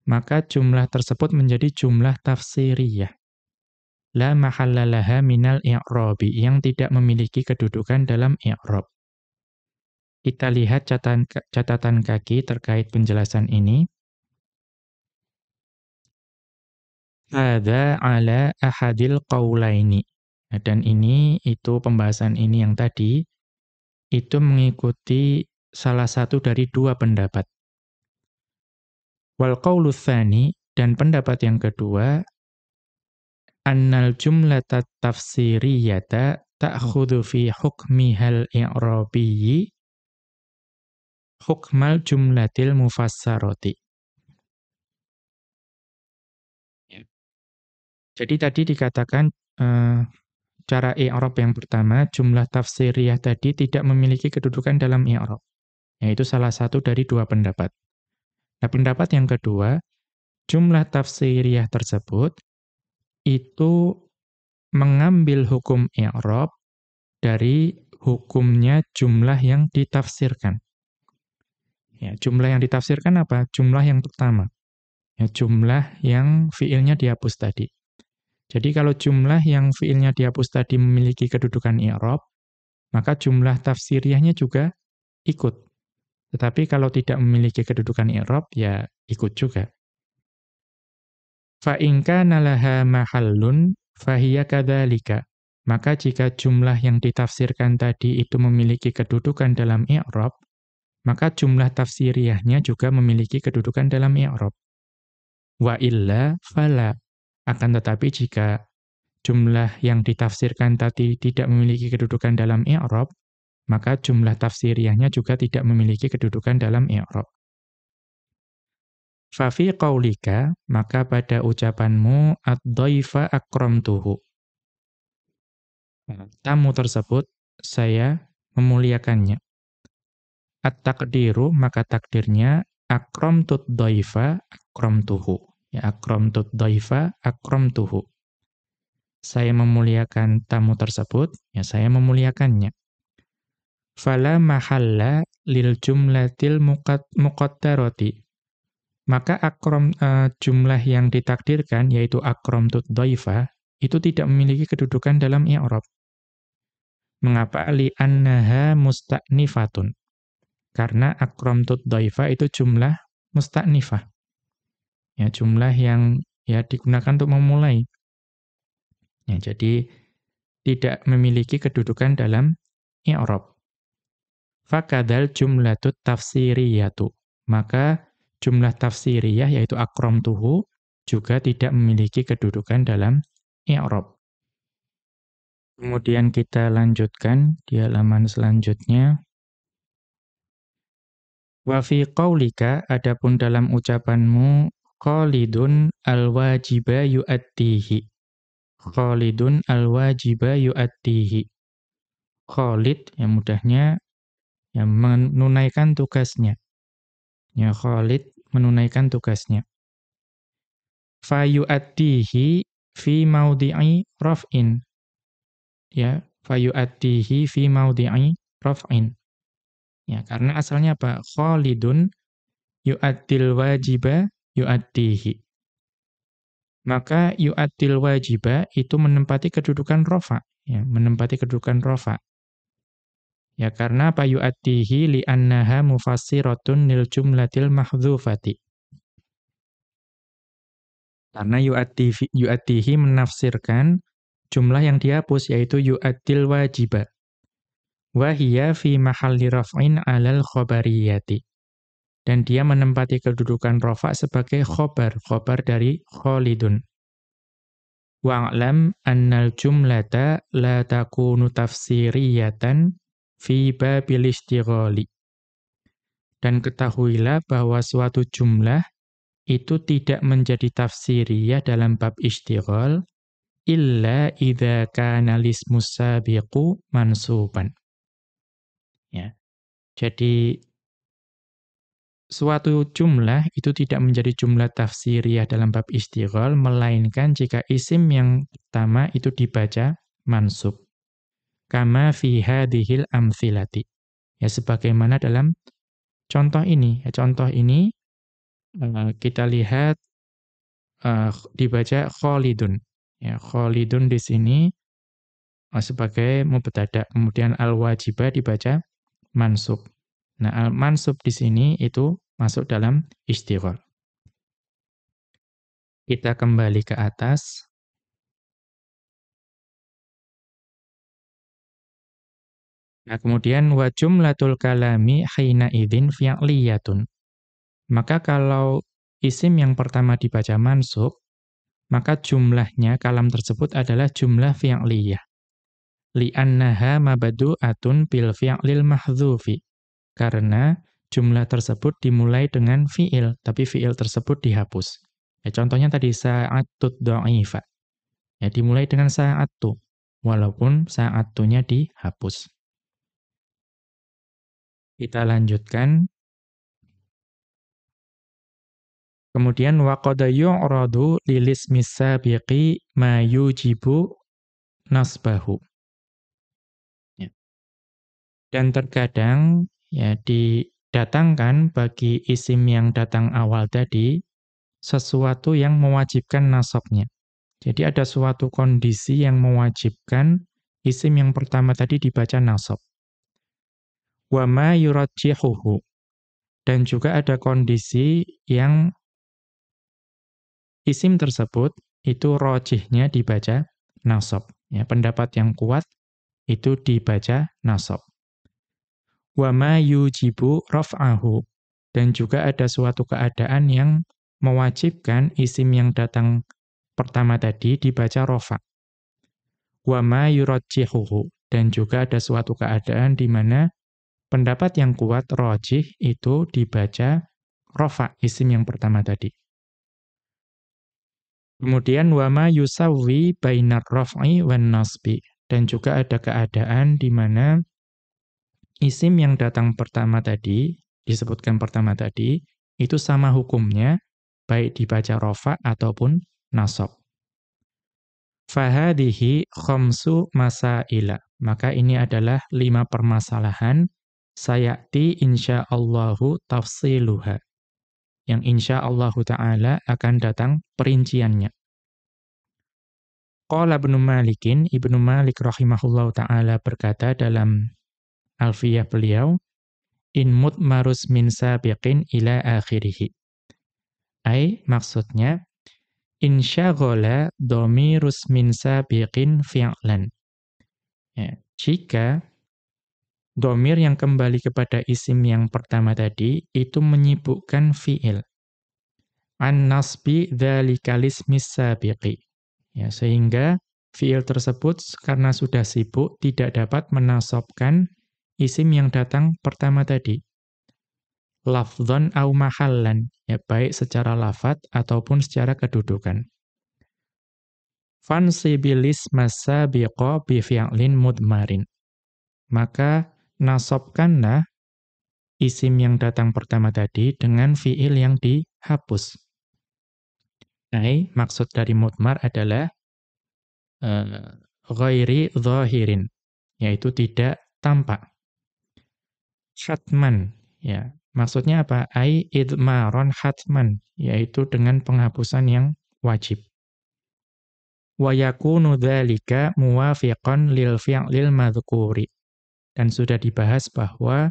maka jumlah tersebut menjadi jumlah tafsiriyah. La mahallalaha minal i'rabi yang tidak memiliki kedudukan dalam i'rab. Kita lihat catatan, catatan kaki terkait penjelasan ini. ada ala ahadil qawlaini. Nah, dan ini, itu pembahasan ini yang tadi, itu mengikuti salah satu dari dua pendapat. Wal qawluthani, dan pendapat yang kedua, annal jumlata tafsiriyata ta'khudu fi hukmihal i'rabiyyi hukmal jumlatil mufassaroti. Ya. Jadi tadi dikatakan uh, cara i'rab yang pertama, jumlah tafsiriyah tadi tidak memiliki kedudukan dalam i'rab. Yaitu salah satu dari dua pendapat. Nah, pendapat yang kedua, jumlah tafsiriyah tersebut itu mengambil hukum i'rab dari hukumnya jumlah yang ditafsirkan. Ya, jumlah yang ditafsirkan apa? Jumlah yang pertama. Ya, jumlah yang fiilnya dihapus tadi. Jadi kalau jumlah yang fiilnya dihapus tadi memiliki kedudukan i'rab, maka jumlah tafsiriahnya juga ikut. Tetapi kalau tidak memiliki kedudukan i'rab ya ikut juga. Fa in kana mahallun fahiya kadzalika. Maka jika jumlah yang ditafsirkan tadi itu memiliki kedudukan dalam i'rab, maka jumlah tafsiriyahnya juga memiliki kedudukan dalam i'rab. Wa illa fala. Akan tetapi jika jumlah yang ditafsirkan tadi tidak memiliki kedudukan dalam i'rab, maka jumlah tafsiriyahnya juga tidak memiliki kedudukan dalam i'rab. fi qaulika, maka pada ucapanmu ad-dhaifa akramtuhu. Tamu tersebut saya memuliakannya at-takdiru maka takdirnya akrom tut doifa akrom tuhu. Ya doifa akrom tuhu. Saya memuliakan tamu tersebut, ya saya memuliakannya. Fala mahalla lil jumlatil muqaddarati. Maka akrom uh, eh, jumlah yang ditakdirkan yaitu akrom tut doifa, itu tidak memiliki kedudukan dalam i'rob. Mengapa li annaha musta'nifatun? Karena akromtut doiva itu jumlah musta'nifah. Ya, jumlah yang ya digunakan untuk memulai. Ya, jadi tidak memiliki kedudukan dalam i'rab. Fakadal jumlah jumlatut tafsiriyatu. Maka jumlah tafsiriyah yaitu tuhu juga tidak memiliki kedudukan dalam i'rab. Kemudian kita lanjutkan di halaman selanjutnya. Wa fi qawlika adapun dalam ucapanmu qalidun al-wajiba yu'attihi. Qalidun al-wajiba yu'attihi. Qalid yang mudahnya yang menunaikan tugasnya. Ya Khalid menunaikan tugasnya. Fa yu'attihi fi maudhi'i raf'in. Ya, fa yu'attihi fi maudhi'i raf'in. Ya, karena asalnya apa? kholidun yu'addil wajiba yu'addihi. Maka yu'addil wajiba itu menempati kedudukan rofa. Ya, menempati kedudukan rofa. Ya, karena apa yu'addihi li'annaha mufassiratun lil jumlatil mahzufati Karena yu'addihi menafsirkan jumlah yang dihapus, yaitu yu'addil wajiba. Wahia fi mahalli raf'in alal khobariyati. Dan dia menempati kedudukan rofa sebagai khobar, khobar dari kholidun. Wa'lam annal jumlata la takunu tafsiriyatan fi babil istighali. Dan ketahuilah bahwa suatu jumlah itu tidak menjadi tafsiriyah dalam bab istighal illa idza kana sabiku mansuban Ya. Jadi suatu jumlah itu tidak menjadi jumlah tafsiriyah dalam bab istighol, melainkan jika isim yang pertama itu dibaca mansub. Kama fiha dihil amfilati. Ya, sebagaimana dalam contoh ini. Ya, contoh ini eh, kita lihat uh, dibaca khalidun, Ya, Khalidun di sini eh, sebagai mubtada. Kemudian al-wajibah dibaca mansub. Nah, al-mansub di sini itu masuk dalam istighol. Kita kembali ke atas. Nah, kemudian wa jumlatul kalami haina idzin fi'liyatun. Maka kalau isim yang pertama dibaca mansub, maka jumlahnya kalam tersebut adalah jumlah fi'liyah li'annaha mabadu'atun bil fi'lil mahdzufi. Karena jumlah tersebut dimulai dengan fi'il, tapi fi'il tersebut dihapus. Ya, contohnya tadi sa'atut dha'ifa. Ya, dimulai dengan sa'atu, walaupun sa'atunya dihapus. Kita lanjutkan. Kemudian qad yu'radu ismi sabiqi ma yujibu nasbahu. Dan terkadang ya didatangkan bagi isim yang datang awal tadi sesuatu yang mewajibkan nasabnya. Jadi ada suatu kondisi yang mewajibkan isim yang pertama tadi dibaca nasab. Wa ma yurajjihuhu. Dan juga ada kondisi yang isim tersebut itu rojihnya dibaca nasab. Ya, pendapat yang kuat itu dibaca nasab wa yujibu rafa'ahu dan juga ada suatu keadaan yang mewajibkan isim yang datang pertama tadi dibaca rofa. Wa ma yurajjihuhu dan juga ada suatu keadaan di mana pendapat yang kuat rojih itu dibaca rofa isim yang pertama tadi. Kemudian wama yusawi bainar raf'i wan nasbi dan juga ada keadaan di mana isim yang datang pertama tadi, disebutkan pertama tadi, itu sama hukumnya, baik dibaca rofa ataupun nasob. Fahadihi khomsu masaila. Maka ini adalah lima permasalahan. Sayati insya'allahu tafsiluha. Yang insya'allahu ta'ala akan datang perinciannya. Qala ibn Malikin, ibn Malik rahimahullahu ta'ala berkata dalam alfiyah beliau, in mutmarus min sabiqin ila akhirih. Ai maksudnya insyaghala dhamirus min sabiqin fi'lan. Ya, jika domir yang kembali kepada isim yang pertama tadi itu menyibukkan fi'il. An-nasbi dzalikalismis sabiqi. Ya, sehingga fi'il tersebut karena sudah sibuk tidak dapat menasobkan isim yang datang pertama tadi. Lafdhon au mahallan, ya, baik secara lafat ataupun secara kedudukan. Fansibilis biqo bifi'lin mudmarin. Maka nasobkanlah isim yang datang pertama tadi dengan fiil yang dihapus. Nah, maksud dari mudmar adalah uh, ghairi zahirin, yaitu tidak tampak hatman ya maksudnya apa ai idmaron hatman yaitu dengan penghapusan yang wajib wa yakunu dzalika muwafiqan lil fi'lil madhkuri dan sudah dibahas bahwa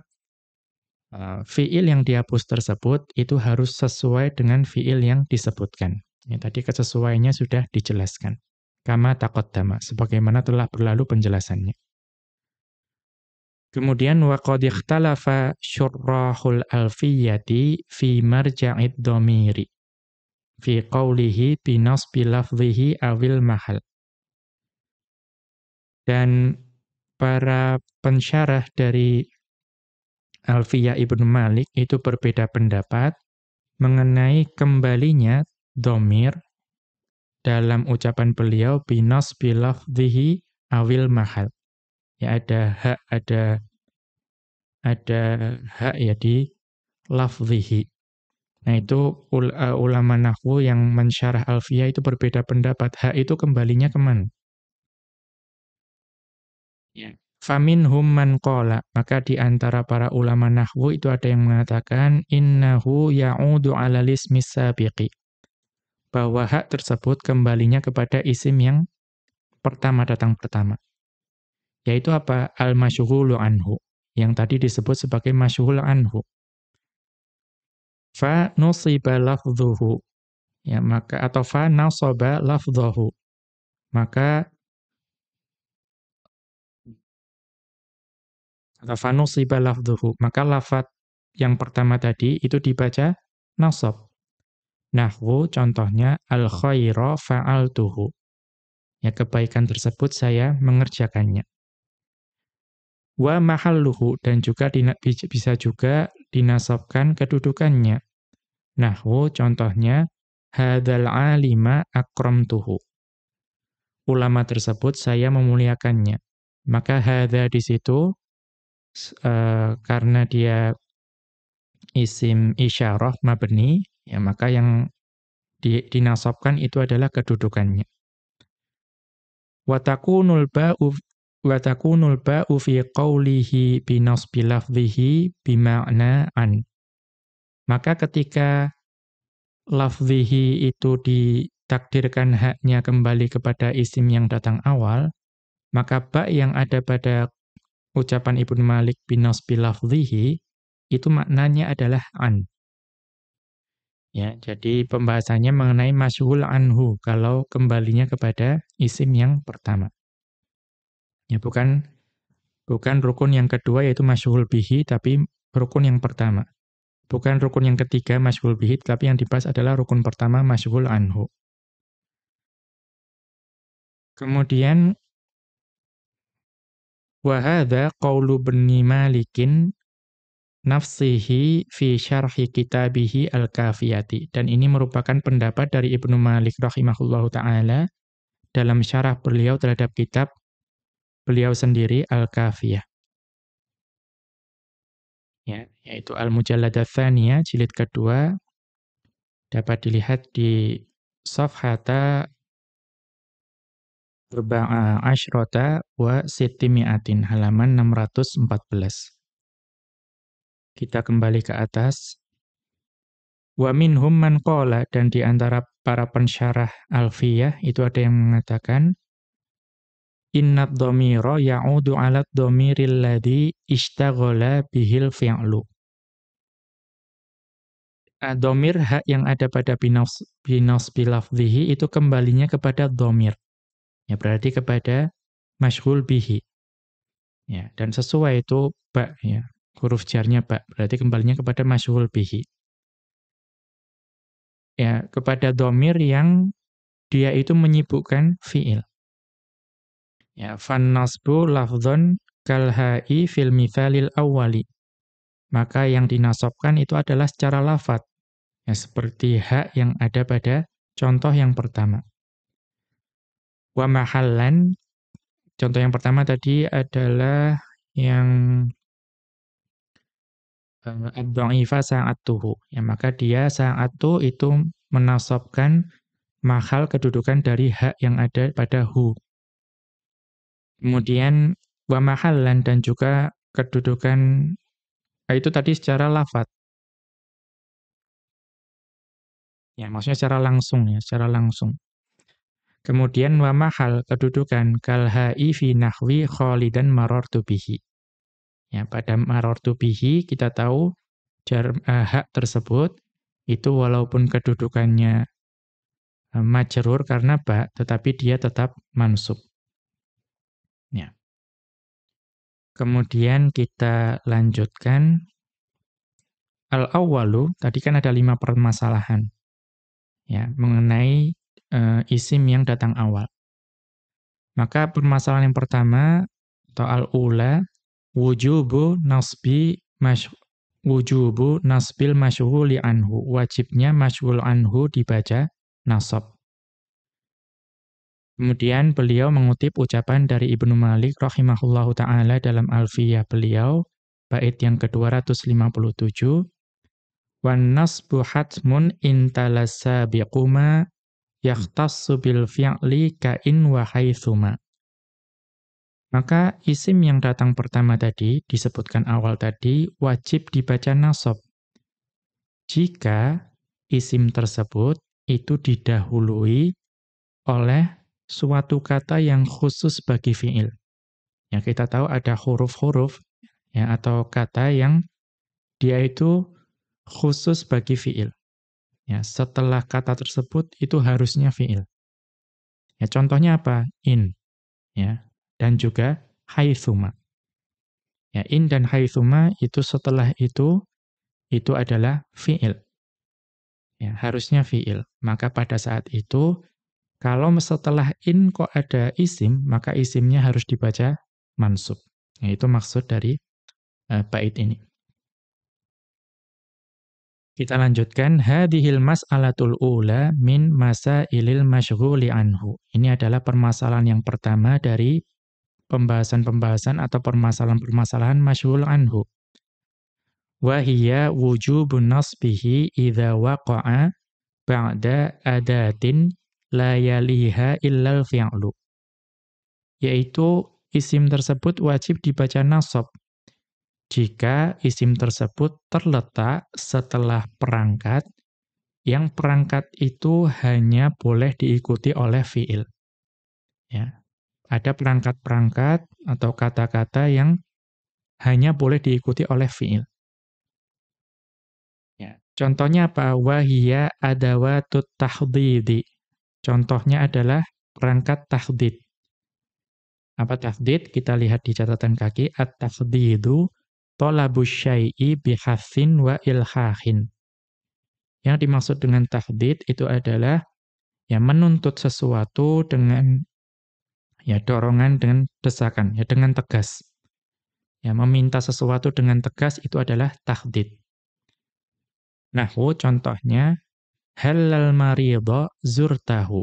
uh, fiil yang dihapus tersebut itu harus sesuai dengan fiil yang disebutkan ya, tadi kesesuaiannya sudah dijelaskan kama taqaddama sebagaimana telah berlalu penjelasannya Kemudian waqad ikhtalafa syurrahul alfiyati fi marja'id domiri fi qawlihi bi nasbi lafzihi awil mahal. Dan para pensyarah dari Alfiyah Ibnu Malik itu berbeda pendapat mengenai kembalinya domir dalam ucapan beliau binas nasbi awil mahal. Ya ada hak ada ada hak ya di lafzihi. Nah itu ul eh, ulama nahwu yang mensyarah alfiyah itu berbeda pendapat. Hak itu kembalinya kemana? Ya. Famin humman kola. Maka di antara para ulama nahwu itu ada yang mengatakan innahu ya'udu ala ismi sabiqi. Bahwa hak tersebut kembalinya kepada isim yang pertama datang pertama. Yaitu apa? al masyuhulu anhu yang tadi disebut sebagai masyhul anhu. Fa nusiba lafdhuhu. Ya, maka atau fa nasaba lafdhuhu. Maka atau fa nusiba lafdhuhu. Maka lafat yang pertama tadi itu dibaca nasab. Nahwu contohnya al khaira fa'altuhu. Ya, kebaikan tersebut saya mengerjakannya wa mahalluhu dan juga bisa juga dinasabkan kedudukannya. Nahwu oh, contohnya hadzal alima akramtuhu. Ulama tersebut saya memuliakannya. Maka hadza di situ e, karena dia isim isyarah mabni ya maka yang di, dinasabkan itu adalah kedudukannya. Wa takunul ba'u wa takunul ba'u fi qawlihi binas nasbi lafdhihi bima'na an. Maka ketika lafzihi itu ditakdirkan haknya kembali kepada isim yang datang awal, maka ba yang ada pada ucapan Ibnu Malik binas nasbi itu maknanya adalah an. Ya, jadi pembahasannya mengenai masyhul anhu kalau kembalinya kepada isim yang pertama. Ya, bukan bukan rukun yang kedua yaitu masyhul bihi tapi rukun yang pertama. Bukan rukun yang ketiga masyhul bihi tapi yang dibahas adalah rukun pertama masyhul anhu. Kemudian wa hadza qaulu ibni malikin nafsihi fi syarhi kitabihi al-kafiyati dan ini merupakan pendapat dari Ibnu Malik rahimahullahu taala dalam syarah beliau terhadap kitab beliau sendiri Al-Kafiyah. Ya, yaitu al Mujalladah Thaniyah, jilid kedua, dapat dilihat di Safhata Arba'a Ashrota wa Miatin halaman 614. Kita kembali ke atas. Wa minhum man qala dan di antara para pensyarah Alfiyah itu ada yang mengatakan inna dhamira ya'udu 'ala dhamiril ladzi ishtaghala bihil fi'lu. Eh, domir hak yang ada pada binos, binos bilafzihi itu kembalinya kepada domir. Ya, berarti kepada masyhul bihi. Ya, dan sesuai itu pak ya. Huruf jarnya ba, berarti kembalinya kepada masyhul bihi. Ya, kepada domir yang dia itu menyibukkan fiil. Ya, fan nasbu lafdhon kalha'i fil mithalil awwali. Maka yang dinasobkan itu adalah secara lafat. Ya, seperti hak yang ada pada contoh yang pertama. Wa mahallan. Contoh yang pertama tadi adalah yang eh, ad-dha'ifa sa'atuhu. Ya, maka dia sa'atu itu menasobkan mahal kedudukan dari hak yang ada pada hu. Kemudian wa mahallan dan juga kedudukan eh, itu tadi secara lafat. Ya, maksudnya secara langsung ya, secara langsung. Kemudian wa mahal kedudukan kalha'i fi nahwi khalidan marartu bihi. Ya, pada marartu bihi kita tahu jar, uh, hak tersebut itu walaupun kedudukannya uh, majrur karena ba tetapi dia tetap mansub. Kemudian kita lanjutkan. Al-awwalu, tadi kan ada lima permasalahan. Ya, mengenai e, isim yang datang awal. Maka permasalahan yang pertama, atau al-ula, wujubu nasbi mash, wujubu nasbil masyhuli anhu. Wajibnya masyhul anhu dibaca nasab. Kemudian beliau mengutip ucapan dari Ibnu Malik rahimahullahu taala dalam Alfiyah beliau bait yang ke-257 wan nasbu hatmun biquma yahtassu bil fi'li kain wa haitsuma maka isim yang datang pertama tadi disebutkan awal tadi wajib dibaca nasab jika isim tersebut itu didahului oleh suatu kata yang khusus bagi fiil. yang kita tahu ada huruf-huruf ya, atau kata yang dia itu khusus bagi fiil. Ya, setelah kata tersebut itu harusnya fiil. Ya, contohnya apa? In. Ya, dan juga haitsuma. Ya, in dan haitsuma itu setelah itu itu adalah fiil. Ya, harusnya fiil. Maka pada saat itu kalau setelah in kok ada isim, maka isimnya harus dibaca mansub. Nah, itu maksud dari uh, bait ini. Kita lanjutkan hadhil mas'alatul ula min masailil masyghuli anhu. Ini adalah permasalahan yang pertama dari pembahasan-pembahasan atau permasalahan-permasalahan masyghul anhu. Wa hiya wujubun nasbihi idza waqa'a ba'da adatin la yaliha illal fi'lu. Yaitu isim tersebut wajib dibaca nasab jika isim tersebut terletak setelah perangkat yang perangkat itu hanya boleh diikuti oleh fiil. Ya. Ada perangkat-perangkat atau kata-kata yang hanya boleh diikuti oleh fiil. Ya. Contohnya apa? Wahia adawatut tahdidi. Contohnya adalah perangkat tahdid. Apa tahdid? Kita lihat di catatan kaki. At-tahdidu tolabus syai'i bihasin wa ilhahin. Yang dimaksud dengan tahdid itu adalah ya menuntut sesuatu dengan ya dorongan dengan desakan, ya dengan tegas. Ya meminta sesuatu dengan tegas itu adalah tahdid. Nah, contohnya halal maridha zurtahu.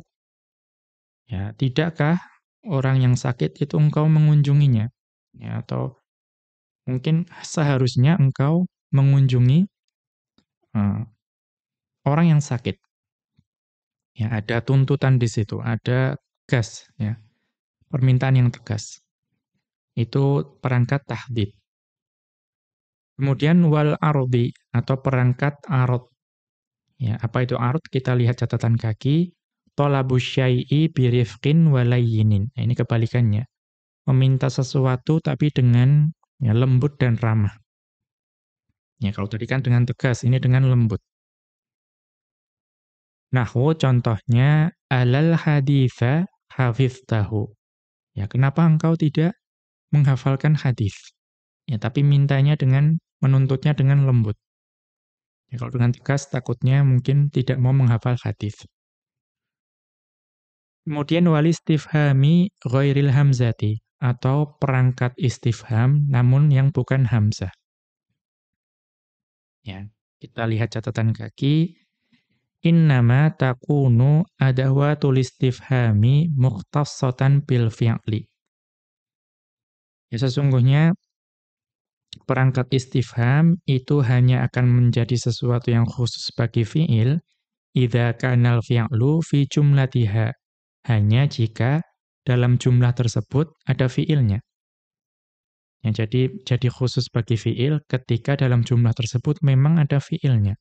Ya, tidakkah orang yang sakit itu engkau mengunjunginya? Ya, atau mungkin seharusnya engkau mengunjungi uh, orang yang sakit. Ya, ada tuntutan di situ, ada gas ya. Permintaan yang tegas. Itu perangkat tahdid. Kemudian wal ardi atau perangkat arad Ya, apa itu arut? Kita lihat catatan kaki. Tolabu syai'i birifqin walayinin. Nah, ini kebalikannya. Meminta sesuatu tapi dengan ya, lembut dan ramah. Ya, kalau tadi kan dengan tegas, ini dengan lembut. Nahwu contohnya alal haditha hafiztahu. Ya, kenapa engkau tidak menghafalkan hadis? Ya, tapi mintanya dengan menuntutnya dengan lembut. Ya, kalau dengan tegas takutnya mungkin tidak mau menghafal hadis. Kemudian wali istifhami ghairil hamzati atau perangkat istifham namun yang bukan hamzah. Ya, kita lihat catatan kaki innama takunu adawatul istifhami mukhtassatan bil fi'li. Ya sesungguhnya perangkat istifham itu hanya akan menjadi sesuatu yang khusus bagi fiil idza kanal fi'lu fi jumlatiha hanya jika dalam jumlah tersebut ada fiilnya. Ya, jadi jadi khusus bagi fiil ketika dalam jumlah tersebut memang ada fiilnya.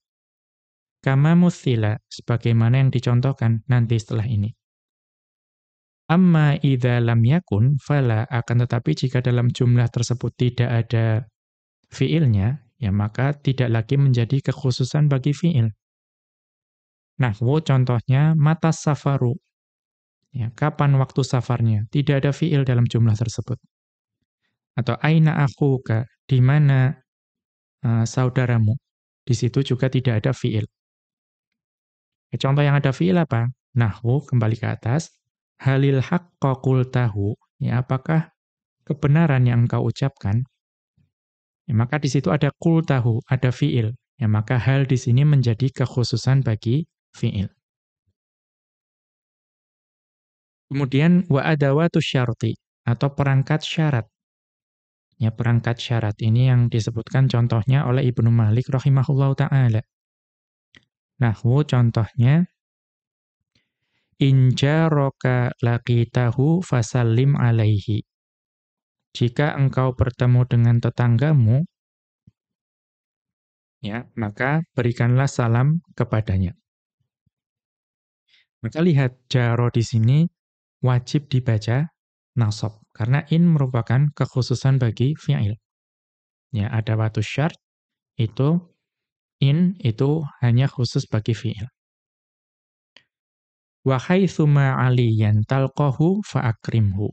Kama mutsila sebagaimana yang dicontohkan nanti setelah ini. Amma idza lam yakun fala akan tetapi jika dalam jumlah tersebut tidak ada fiilnya, ya maka tidak lagi menjadi kekhususan bagi fiil. Nah, wo contohnya mata safaru. Ya, kapan waktu safarnya? Tidak ada fiil dalam jumlah tersebut. Atau aina akhuka, di mana uh, saudaramu? Di situ juga tidak ada fiil. Ya, contoh yang ada fiil apa? Nahwu kembali ke atas. Halil haqqa qultahu. Ya, apakah kebenaran yang engkau ucapkan Ya, maka di situ ada kul tahu, ada fiil. Ya, maka hal di sini menjadi kekhususan bagi fiil. Kemudian wa adawatu syarti atau perangkat syarat. Ya, perangkat syarat ini yang disebutkan contohnya oleh Ibnu Malik rahimahullahu taala. Nahwu contohnya injaroka laqitahu fasallim alaihi jika engkau bertemu dengan tetanggamu, ya, maka berikanlah salam kepadanya. Maka lihat jaro di sini wajib dibaca nasab karena in merupakan kekhususan bagi fi'il. Ya, ada waktu syarat itu in itu hanya khusus bagi fi'il. Wa haitsuma 'aliyan talqahu fa'akrimhu.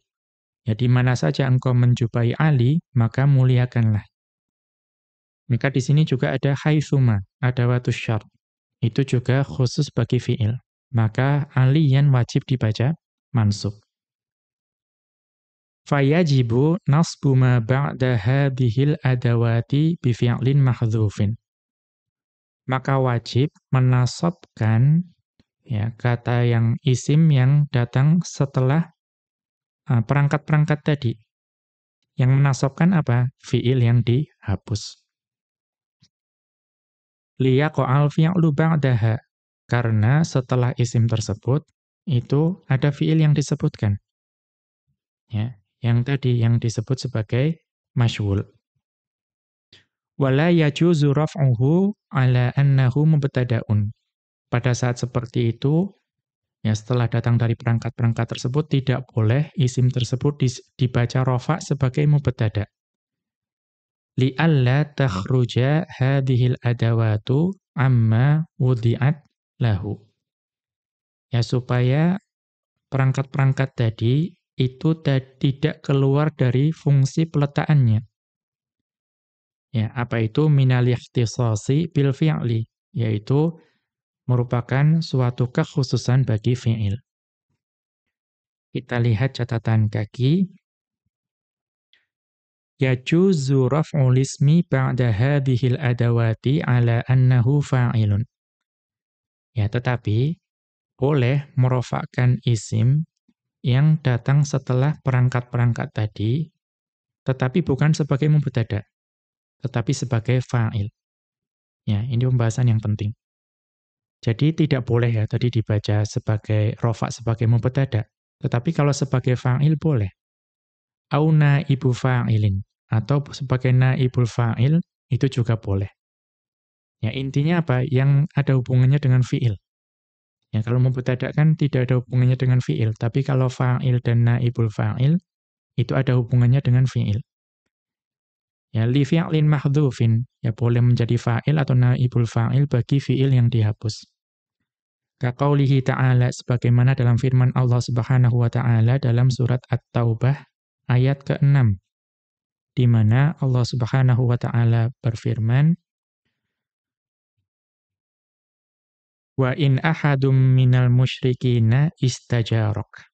Ya di mana saja engkau menjumpai Ali, maka muliakanlah. Maka di sini juga ada haitsuma, ada watu syar. Itu juga khusus bagi fiil. Maka Ali aliyan wajib dibaca mansub. Fayajibu nasbu ma ba'da hadhil adawati bi fi'lin mahdhufin. Maka wajib menasabkan ya kata yang isim yang datang setelah Ah, perangkat-perangkat tadi. Yang menasabkan apa? Fi'il yang dihapus. Liyaqo'al fi'lu ba'daha. Karena setelah isim tersebut, itu ada fi'il yang disebutkan. Ya, yang tadi yang disebut sebagai masyhul. Wala yajuzu raf'uhu ala annahu mubtada'un. Pada saat seperti itu Ya, setelah datang dari perangkat-perangkat tersebut, tidak boleh isim tersebut dibaca rofa sebagai mubetada. Li'alla takhruja hadhil adawatu amma wudi'at lahu. Ya, supaya perangkat-perangkat tadi itu tidak keluar dari fungsi peletakannya. Ya, apa itu minal ikhtisasi bil fi'li, yaitu merupakan suatu kekhususan bagi fi'il. Kita lihat catatan kaki. Yajuzu raf'ul ismi ba'da hadhil adawati ala annahu fa'ilun. Ya, tetapi boleh merofakkan isim yang datang setelah perangkat-perangkat tadi, tetapi bukan sebagai mubtada, tetapi sebagai fa'il. Ya, ini pembahasan yang penting. Jadi tidak boleh ya tadi dibaca sebagai rofa sebagai mubtada. Tetapi kalau sebagai fa'il boleh. Auna ibu fa'ilin atau sebagai naibul fa'il itu juga boleh. Ya intinya apa? Yang ada hubungannya dengan fi'il. Ya kalau mubtada kan tidak ada hubungannya dengan fi'il, tapi kalau fa'il dan naibul fa'il itu ada hubungannya dengan fi'il ya li fi'lin mahdhufin ya boleh menjadi fa'il atau naibul fa'il bagi fi'il yang dihapus ka qaulihi ta'ala sebagaimana dalam firman Allah Subhanahu wa taala dalam surat At-Taubah ayat ke-6 di mana Allah Subhanahu wa taala berfirman wa in ahadum minal musyrikina istajarok.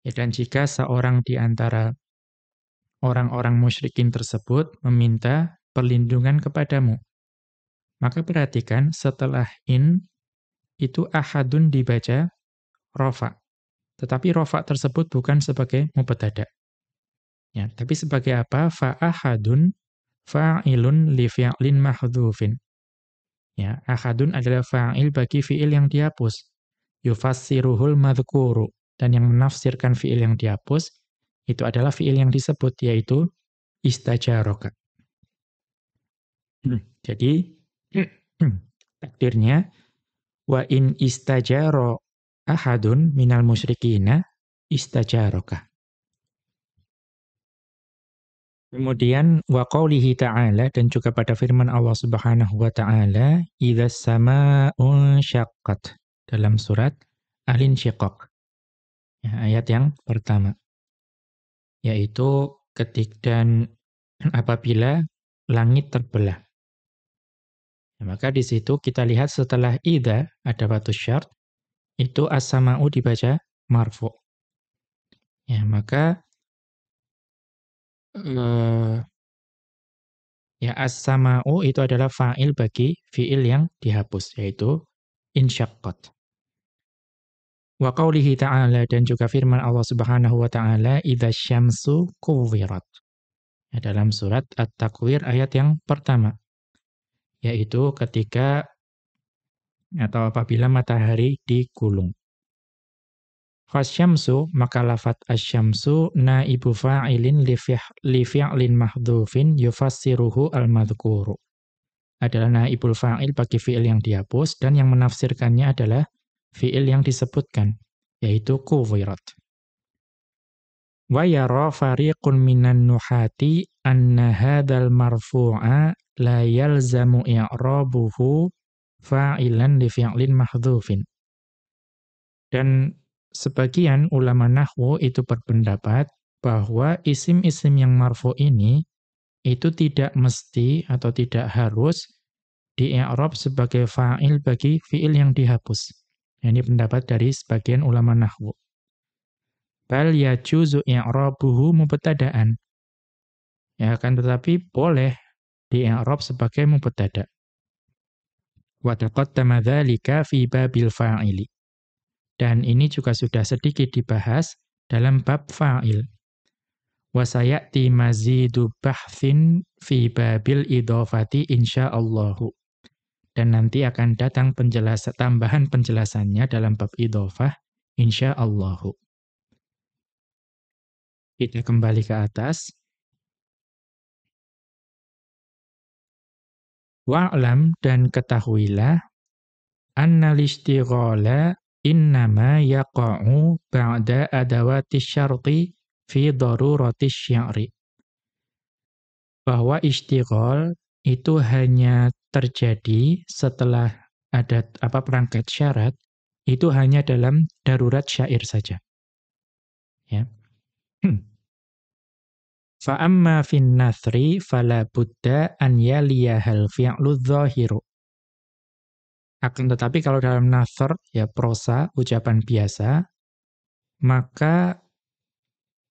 Ya, dan jika seorang di antara orang-orang musyrikin tersebut meminta perlindungan kepadamu. Maka perhatikan setelah in itu ahadun dibaca rofa. Tetapi rofa tersebut bukan sebagai mubetada. Ya, tapi sebagai apa? Fa'ahadun fa'ilun li fi'lin mahdufin. Ya, ahadun adalah fa'il bagi fi'il yang dihapus. Yufassiruhul madhkuru dan yang menafsirkan fi'il yang dihapus itu adalah fiil yang disebut, yaitu istajaroka. Hmm, jadi, hmm, takdirnya, wa in istajaro ahadun minal musyrikina istajaroka. Kemudian wa qawlihi ta'ala dan juga pada firman Allah Subhanahu wa taala idza sama'un syaqqat dalam surat Al-Insyiqaq. Ya, ayat yang pertama yaitu ketik dan apabila langit terbelah. Nah, maka di situ kita lihat setelah ida ada batu syart itu as dibaca marfu. Ya, maka uh, ya as itu adalah fa'il bagi fi'il yang dihapus yaitu insyaqqat. Wa qawlihi ta'ala dan juga firman Allah Subhanahu wa taala syamsu kuwirat. Ya, dalam surat At-Takwir ayat yang pertama yaitu ketika atau apabila matahari digulung. Fasyamsu maka lafat asyamsu naibu fa'ilin li fi'lin mahdhufin yufassiruhu al-madhkuru. Adalah naibul fa'il bagi fi'il yang dihapus dan yang menafsirkannya adalah fiil yang disebutkan, yaitu kuwirat. Wa yara fariqun minan nuhati anna hadzal marfu'a la yalzamu i'rabuhu fa'ilan li fi'lin mahdhufin. Dan sebagian ulama nahwu itu berpendapat bahwa isim-isim yang marfu ini itu tidak mesti atau tidak harus di sebagai fa'il bagi fi'il yang dihapus. Ini pendapat dari sebagian ulama nahwu. Bal yajuzu i'rabuhu mubtada'an. Ya akan tetapi boleh di i'rab sebagai mubtada. Wa taqaddama dzalika fi babil fa'ili. Dan ini juga sudah sedikit dibahas dalam bab fa'il. Wa sayati mazidu bahthin fi babil idhofati insyaallahu dan nanti akan datang penjelasan tambahan penjelasannya dalam bab idhofah insyaallah. Kita kembali ke atas. Wa'lam dan ketahuilah anna listighala inna ma yaqa'u ba'da adawati syarti fi darurati syari. Bahwa istighal itu hanya terjadi setelah ada apa perangkat syarat itu hanya dalam darurat syair saja. Ya. Hmm. Fa amma fin nathri fala budda an yaliyahal fi'lu dhahiru. Akan tetapi kalau dalam nathr ya prosa ucapan biasa maka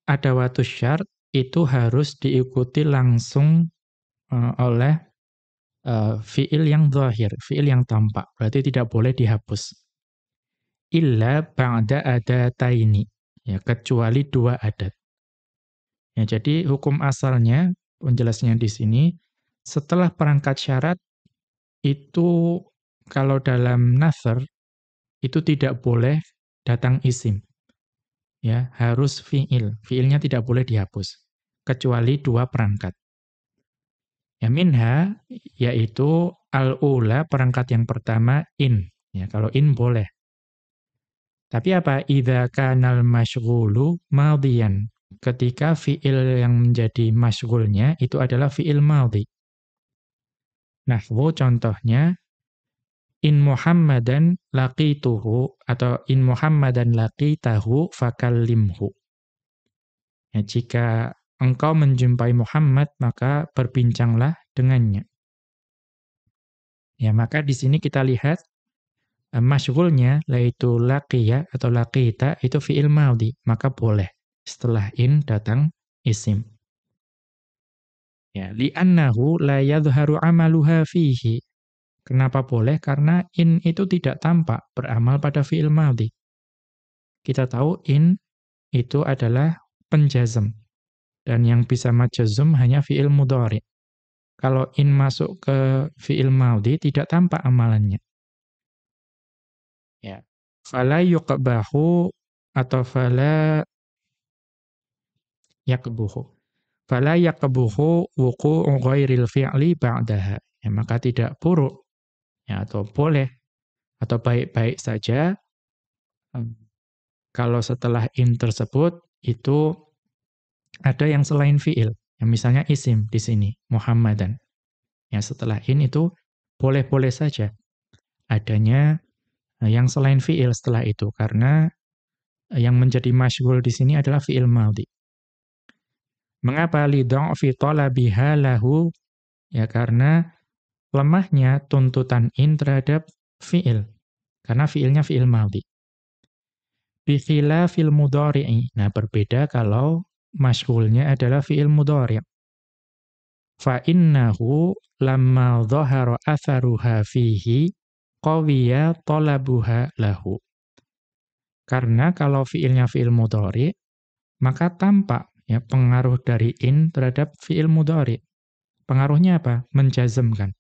ada waktu syarat itu harus diikuti langsung uh, oleh uh, fiil yang zahir, fiil yang tampak. Berarti tidak boleh dihapus. Illa ba'da adataini. Ya, kecuali dua adat. Ya, jadi hukum asalnya, penjelasannya di sini, setelah perangkat syarat, itu kalau dalam nazar itu tidak boleh datang isim. Ya, harus fiil. Fiilnya tidak boleh dihapus. Kecuali dua perangkat. Ya minha yaitu al-ula perangkat yang pertama in. Ya, kalau in boleh. Tapi apa? Idza kanal masyghulu madiyan. Ketika fiil yang menjadi masyghulnya itu adalah fiil madhi. Nahwu contohnya in Muhammadan laqituhu atau in Muhammadan laqitahu fakallimhu. Ya, jika engkau menjumpai Muhammad, maka berbincanglah dengannya. Ya, maka di sini kita lihat eh, masyghulnya yaitu laqiya atau laqita itu fiil madhi, maka boleh setelah in datang isim. Ya, li'annahu la yadhharu 'amaluha fihi. Kenapa boleh? Karena in itu tidak tampak beramal pada fiil madhi. Kita tahu in itu adalah penjazam, dan yang bisa majazum hanya fi'il mudhari. Kalau in masuk ke fi'il maudi tidak tampak amalannya. Ya. Fala yuqbahu atau fala yakbuhu. Fala yakbuhu wuku'u ghairil fi'li ba'daha. Ya, maka tidak buruk ya, atau boleh atau baik-baik saja kalau setelah in tersebut itu ada yang selain fiil, yang misalnya isim di sini, Muhammadan. Ya, setelah in itu boleh-boleh saja adanya eh, yang selain fiil setelah itu karena eh, yang menjadi masyhul di sini adalah fiil madhi. Mengapa lidha'fi talabiha lahu? Ya karena lemahnya tuntutan in terhadap fiil. Karena fiilnya fiil madhi. Bikhilafil mudhari'i. Nah, berbeda kalau Masyulnya adalah fi'il mudhari'. Fa innahu lamma dhahara atharuha fihi qawiya talabuha lahu. Karena kalau fi'ilnya fi'il mudhari, maka tampak ya pengaruh dari in terhadap fi'il mudhari. Pengaruhnya apa? Menjazmkan.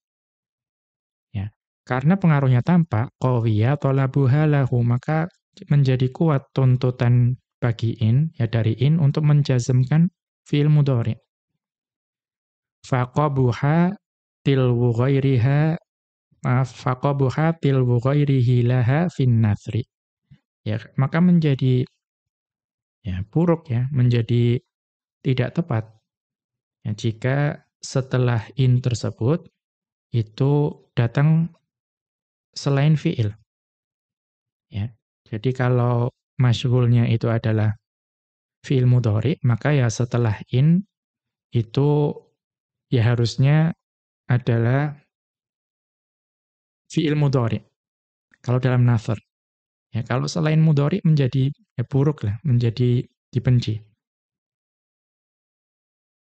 Ya, karena pengaruhnya tampak qawiya talabuha lahu, maka menjadi kuat tuntutan bagi in, ya dari in untuk menjazmkan fi'il mudhari. Faqabuha til ghairiha maaf faqabuha til ghairihi laha fin Ya, maka menjadi ya buruk ya, menjadi tidak tepat. Ya, jika setelah in tersebut itu datang selain fiil. Ya. Jadi kalau masyhulnya itu adalah fi'il mudhari, maka ya setelah in itu ya harusnya adalah fi'il mudhari. Kalau dalam nazar. Ya, kalau selain mudhari menjadi ya buruk lah, menjadi dibenci.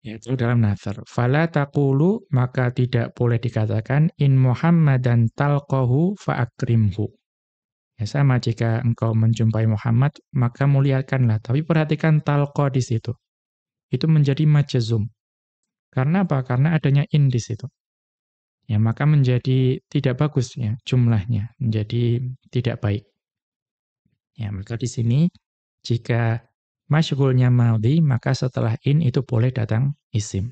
Ya, itu dalam nazar. Fala taqulu maka tidak boleh dikatakan in Muhammadan talqahu fa akrimhu. Ya sama jika engkau menjumpai Muhammad, maka muliakanlah. Tapi perhatikan talqa di situ. Itu menjadi majazum. Karena apa? Karena adanya in di situ. Ya, maka menjadi tidak bagus ya jumlahnya, menjadi tidak baik. Ya, maka di sini jika masyghulnya maudhi maka setelah in itu boleh datang isim.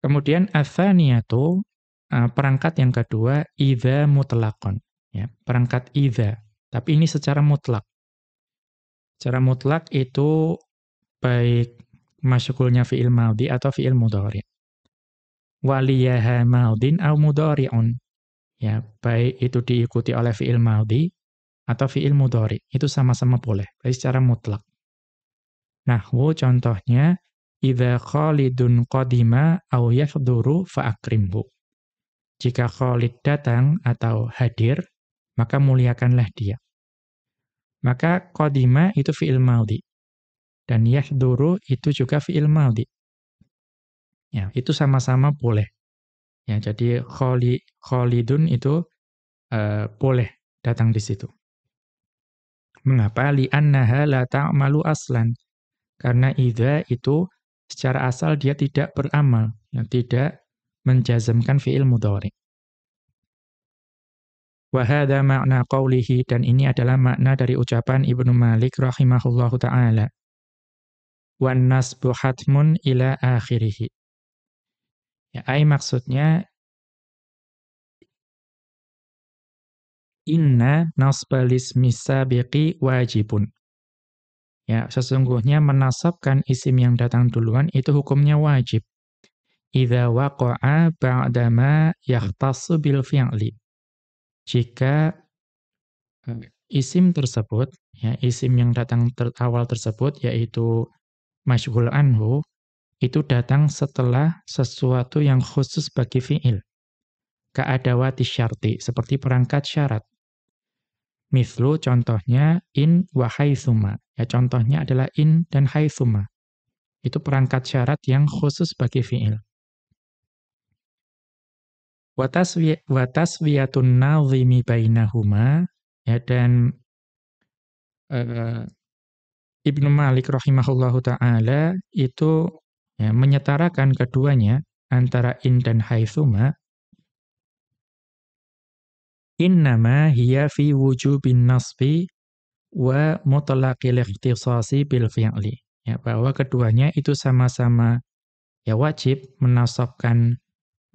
Kemudian athaniyatu eh, perangkat yang kedua idza mutlaqan ya, perangkat ida Tapi ini secara mutlak. Secara mutlak itu baik masukulnya fi'il maudi atau fi'il mudhari. Waliyaha maudin au mudhari'un. Ya, baik itu diikuti oleh fi'il maudi atau fi'il mudhari. Itu sama-sama boleh, tapi secara mutlak. nah wo contohnya Iza Khalidun qadima au yafduru fa Jika Khalid datang atau hadir, maka muliakanlah dia. Maka kodima itu fi'il maudi. Dan yahduru itu juga fi'il maudi. Ya, itu sama-sama boleh. Ya, jadi kholi, kholidun itu uh, boleh datang di situ. Mengapa? Li'annaha la ta'amalu aslan. Karena idha itu secara asal dia tidak beramal, ya, tidak menjazamkan fi'il mudhari. Wahada makna qawlihi dan ini adalah makna dari ucapan Ibnu Malik rahimahullahu taala. Wan nasbu hatmun ila akhirih. Ya, ai maksudnya inna nasbalis misabiqi wajibun. Ya, sesungguhnya menasabkan isim yang datang duluan itu hukumnya wajib. Idza waqa'a ba'dama yahtassu bil fi'li jika eh, isim tersebut, ya isim yang datang ter awal tersebut yaitu masyhul anhu itu datang setelah sesuatu yang khusus bagi fiil. Ka'adawati syarti, seperti perangkat syarat. Mithlu contohnya in wa suma, Ya, contohnya adalah in dan suma, Itu perangkat syarat yang khusus bagi fiil. Watas wataswiyatun nazimi bainahuma ya dan uh, Ibnu Malik rahimahullahu taala itu ya, menyetarakan keduanya antara in dan haitsuma innama hiya fi wujubin nasbi wa mutlaqil ikhtisasi bil fi'li ya bahwa keduanya itu sama-sama ya wajib menasabkan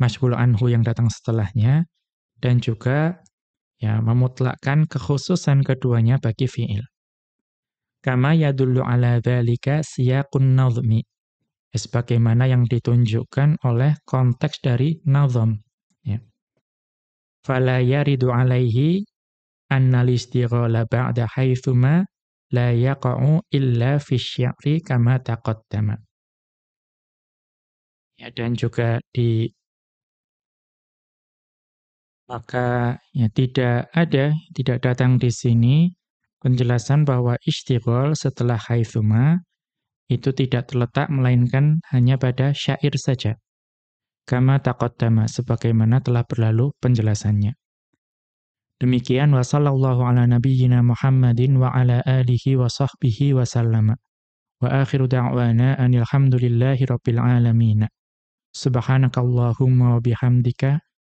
masyhul anhu yang datang setelahnya dan juga ya memutlakkan kekhususan keduanya bagi fiil. Kama yadullu ala dzalika siyaqun nadhmi. Sebagaimana yang ditunjukkan oleh konteks dari nazam. Ya. Fala yaridu alaihi anna istighala ba'da haythuma la yaqa'u illa fi syi'ri kama taqaddama. Ya, dan juga di maka ya tidak ada, tidak datang di sini penjelasan bahwa istighol setelah haithuma itu tidak terletak melainkan hanya pada syair saja. Kama taqaddama sebagaimana telah berlalu penjelasannya. Demikian wa sallallahu ala nabiyyina Muhammadin wa ala alihi wa sahbihi wa sallama. Wa akhiru da'wana anil hamdulillahi rabbil alamin. Subhanakallahumma wa bihamdika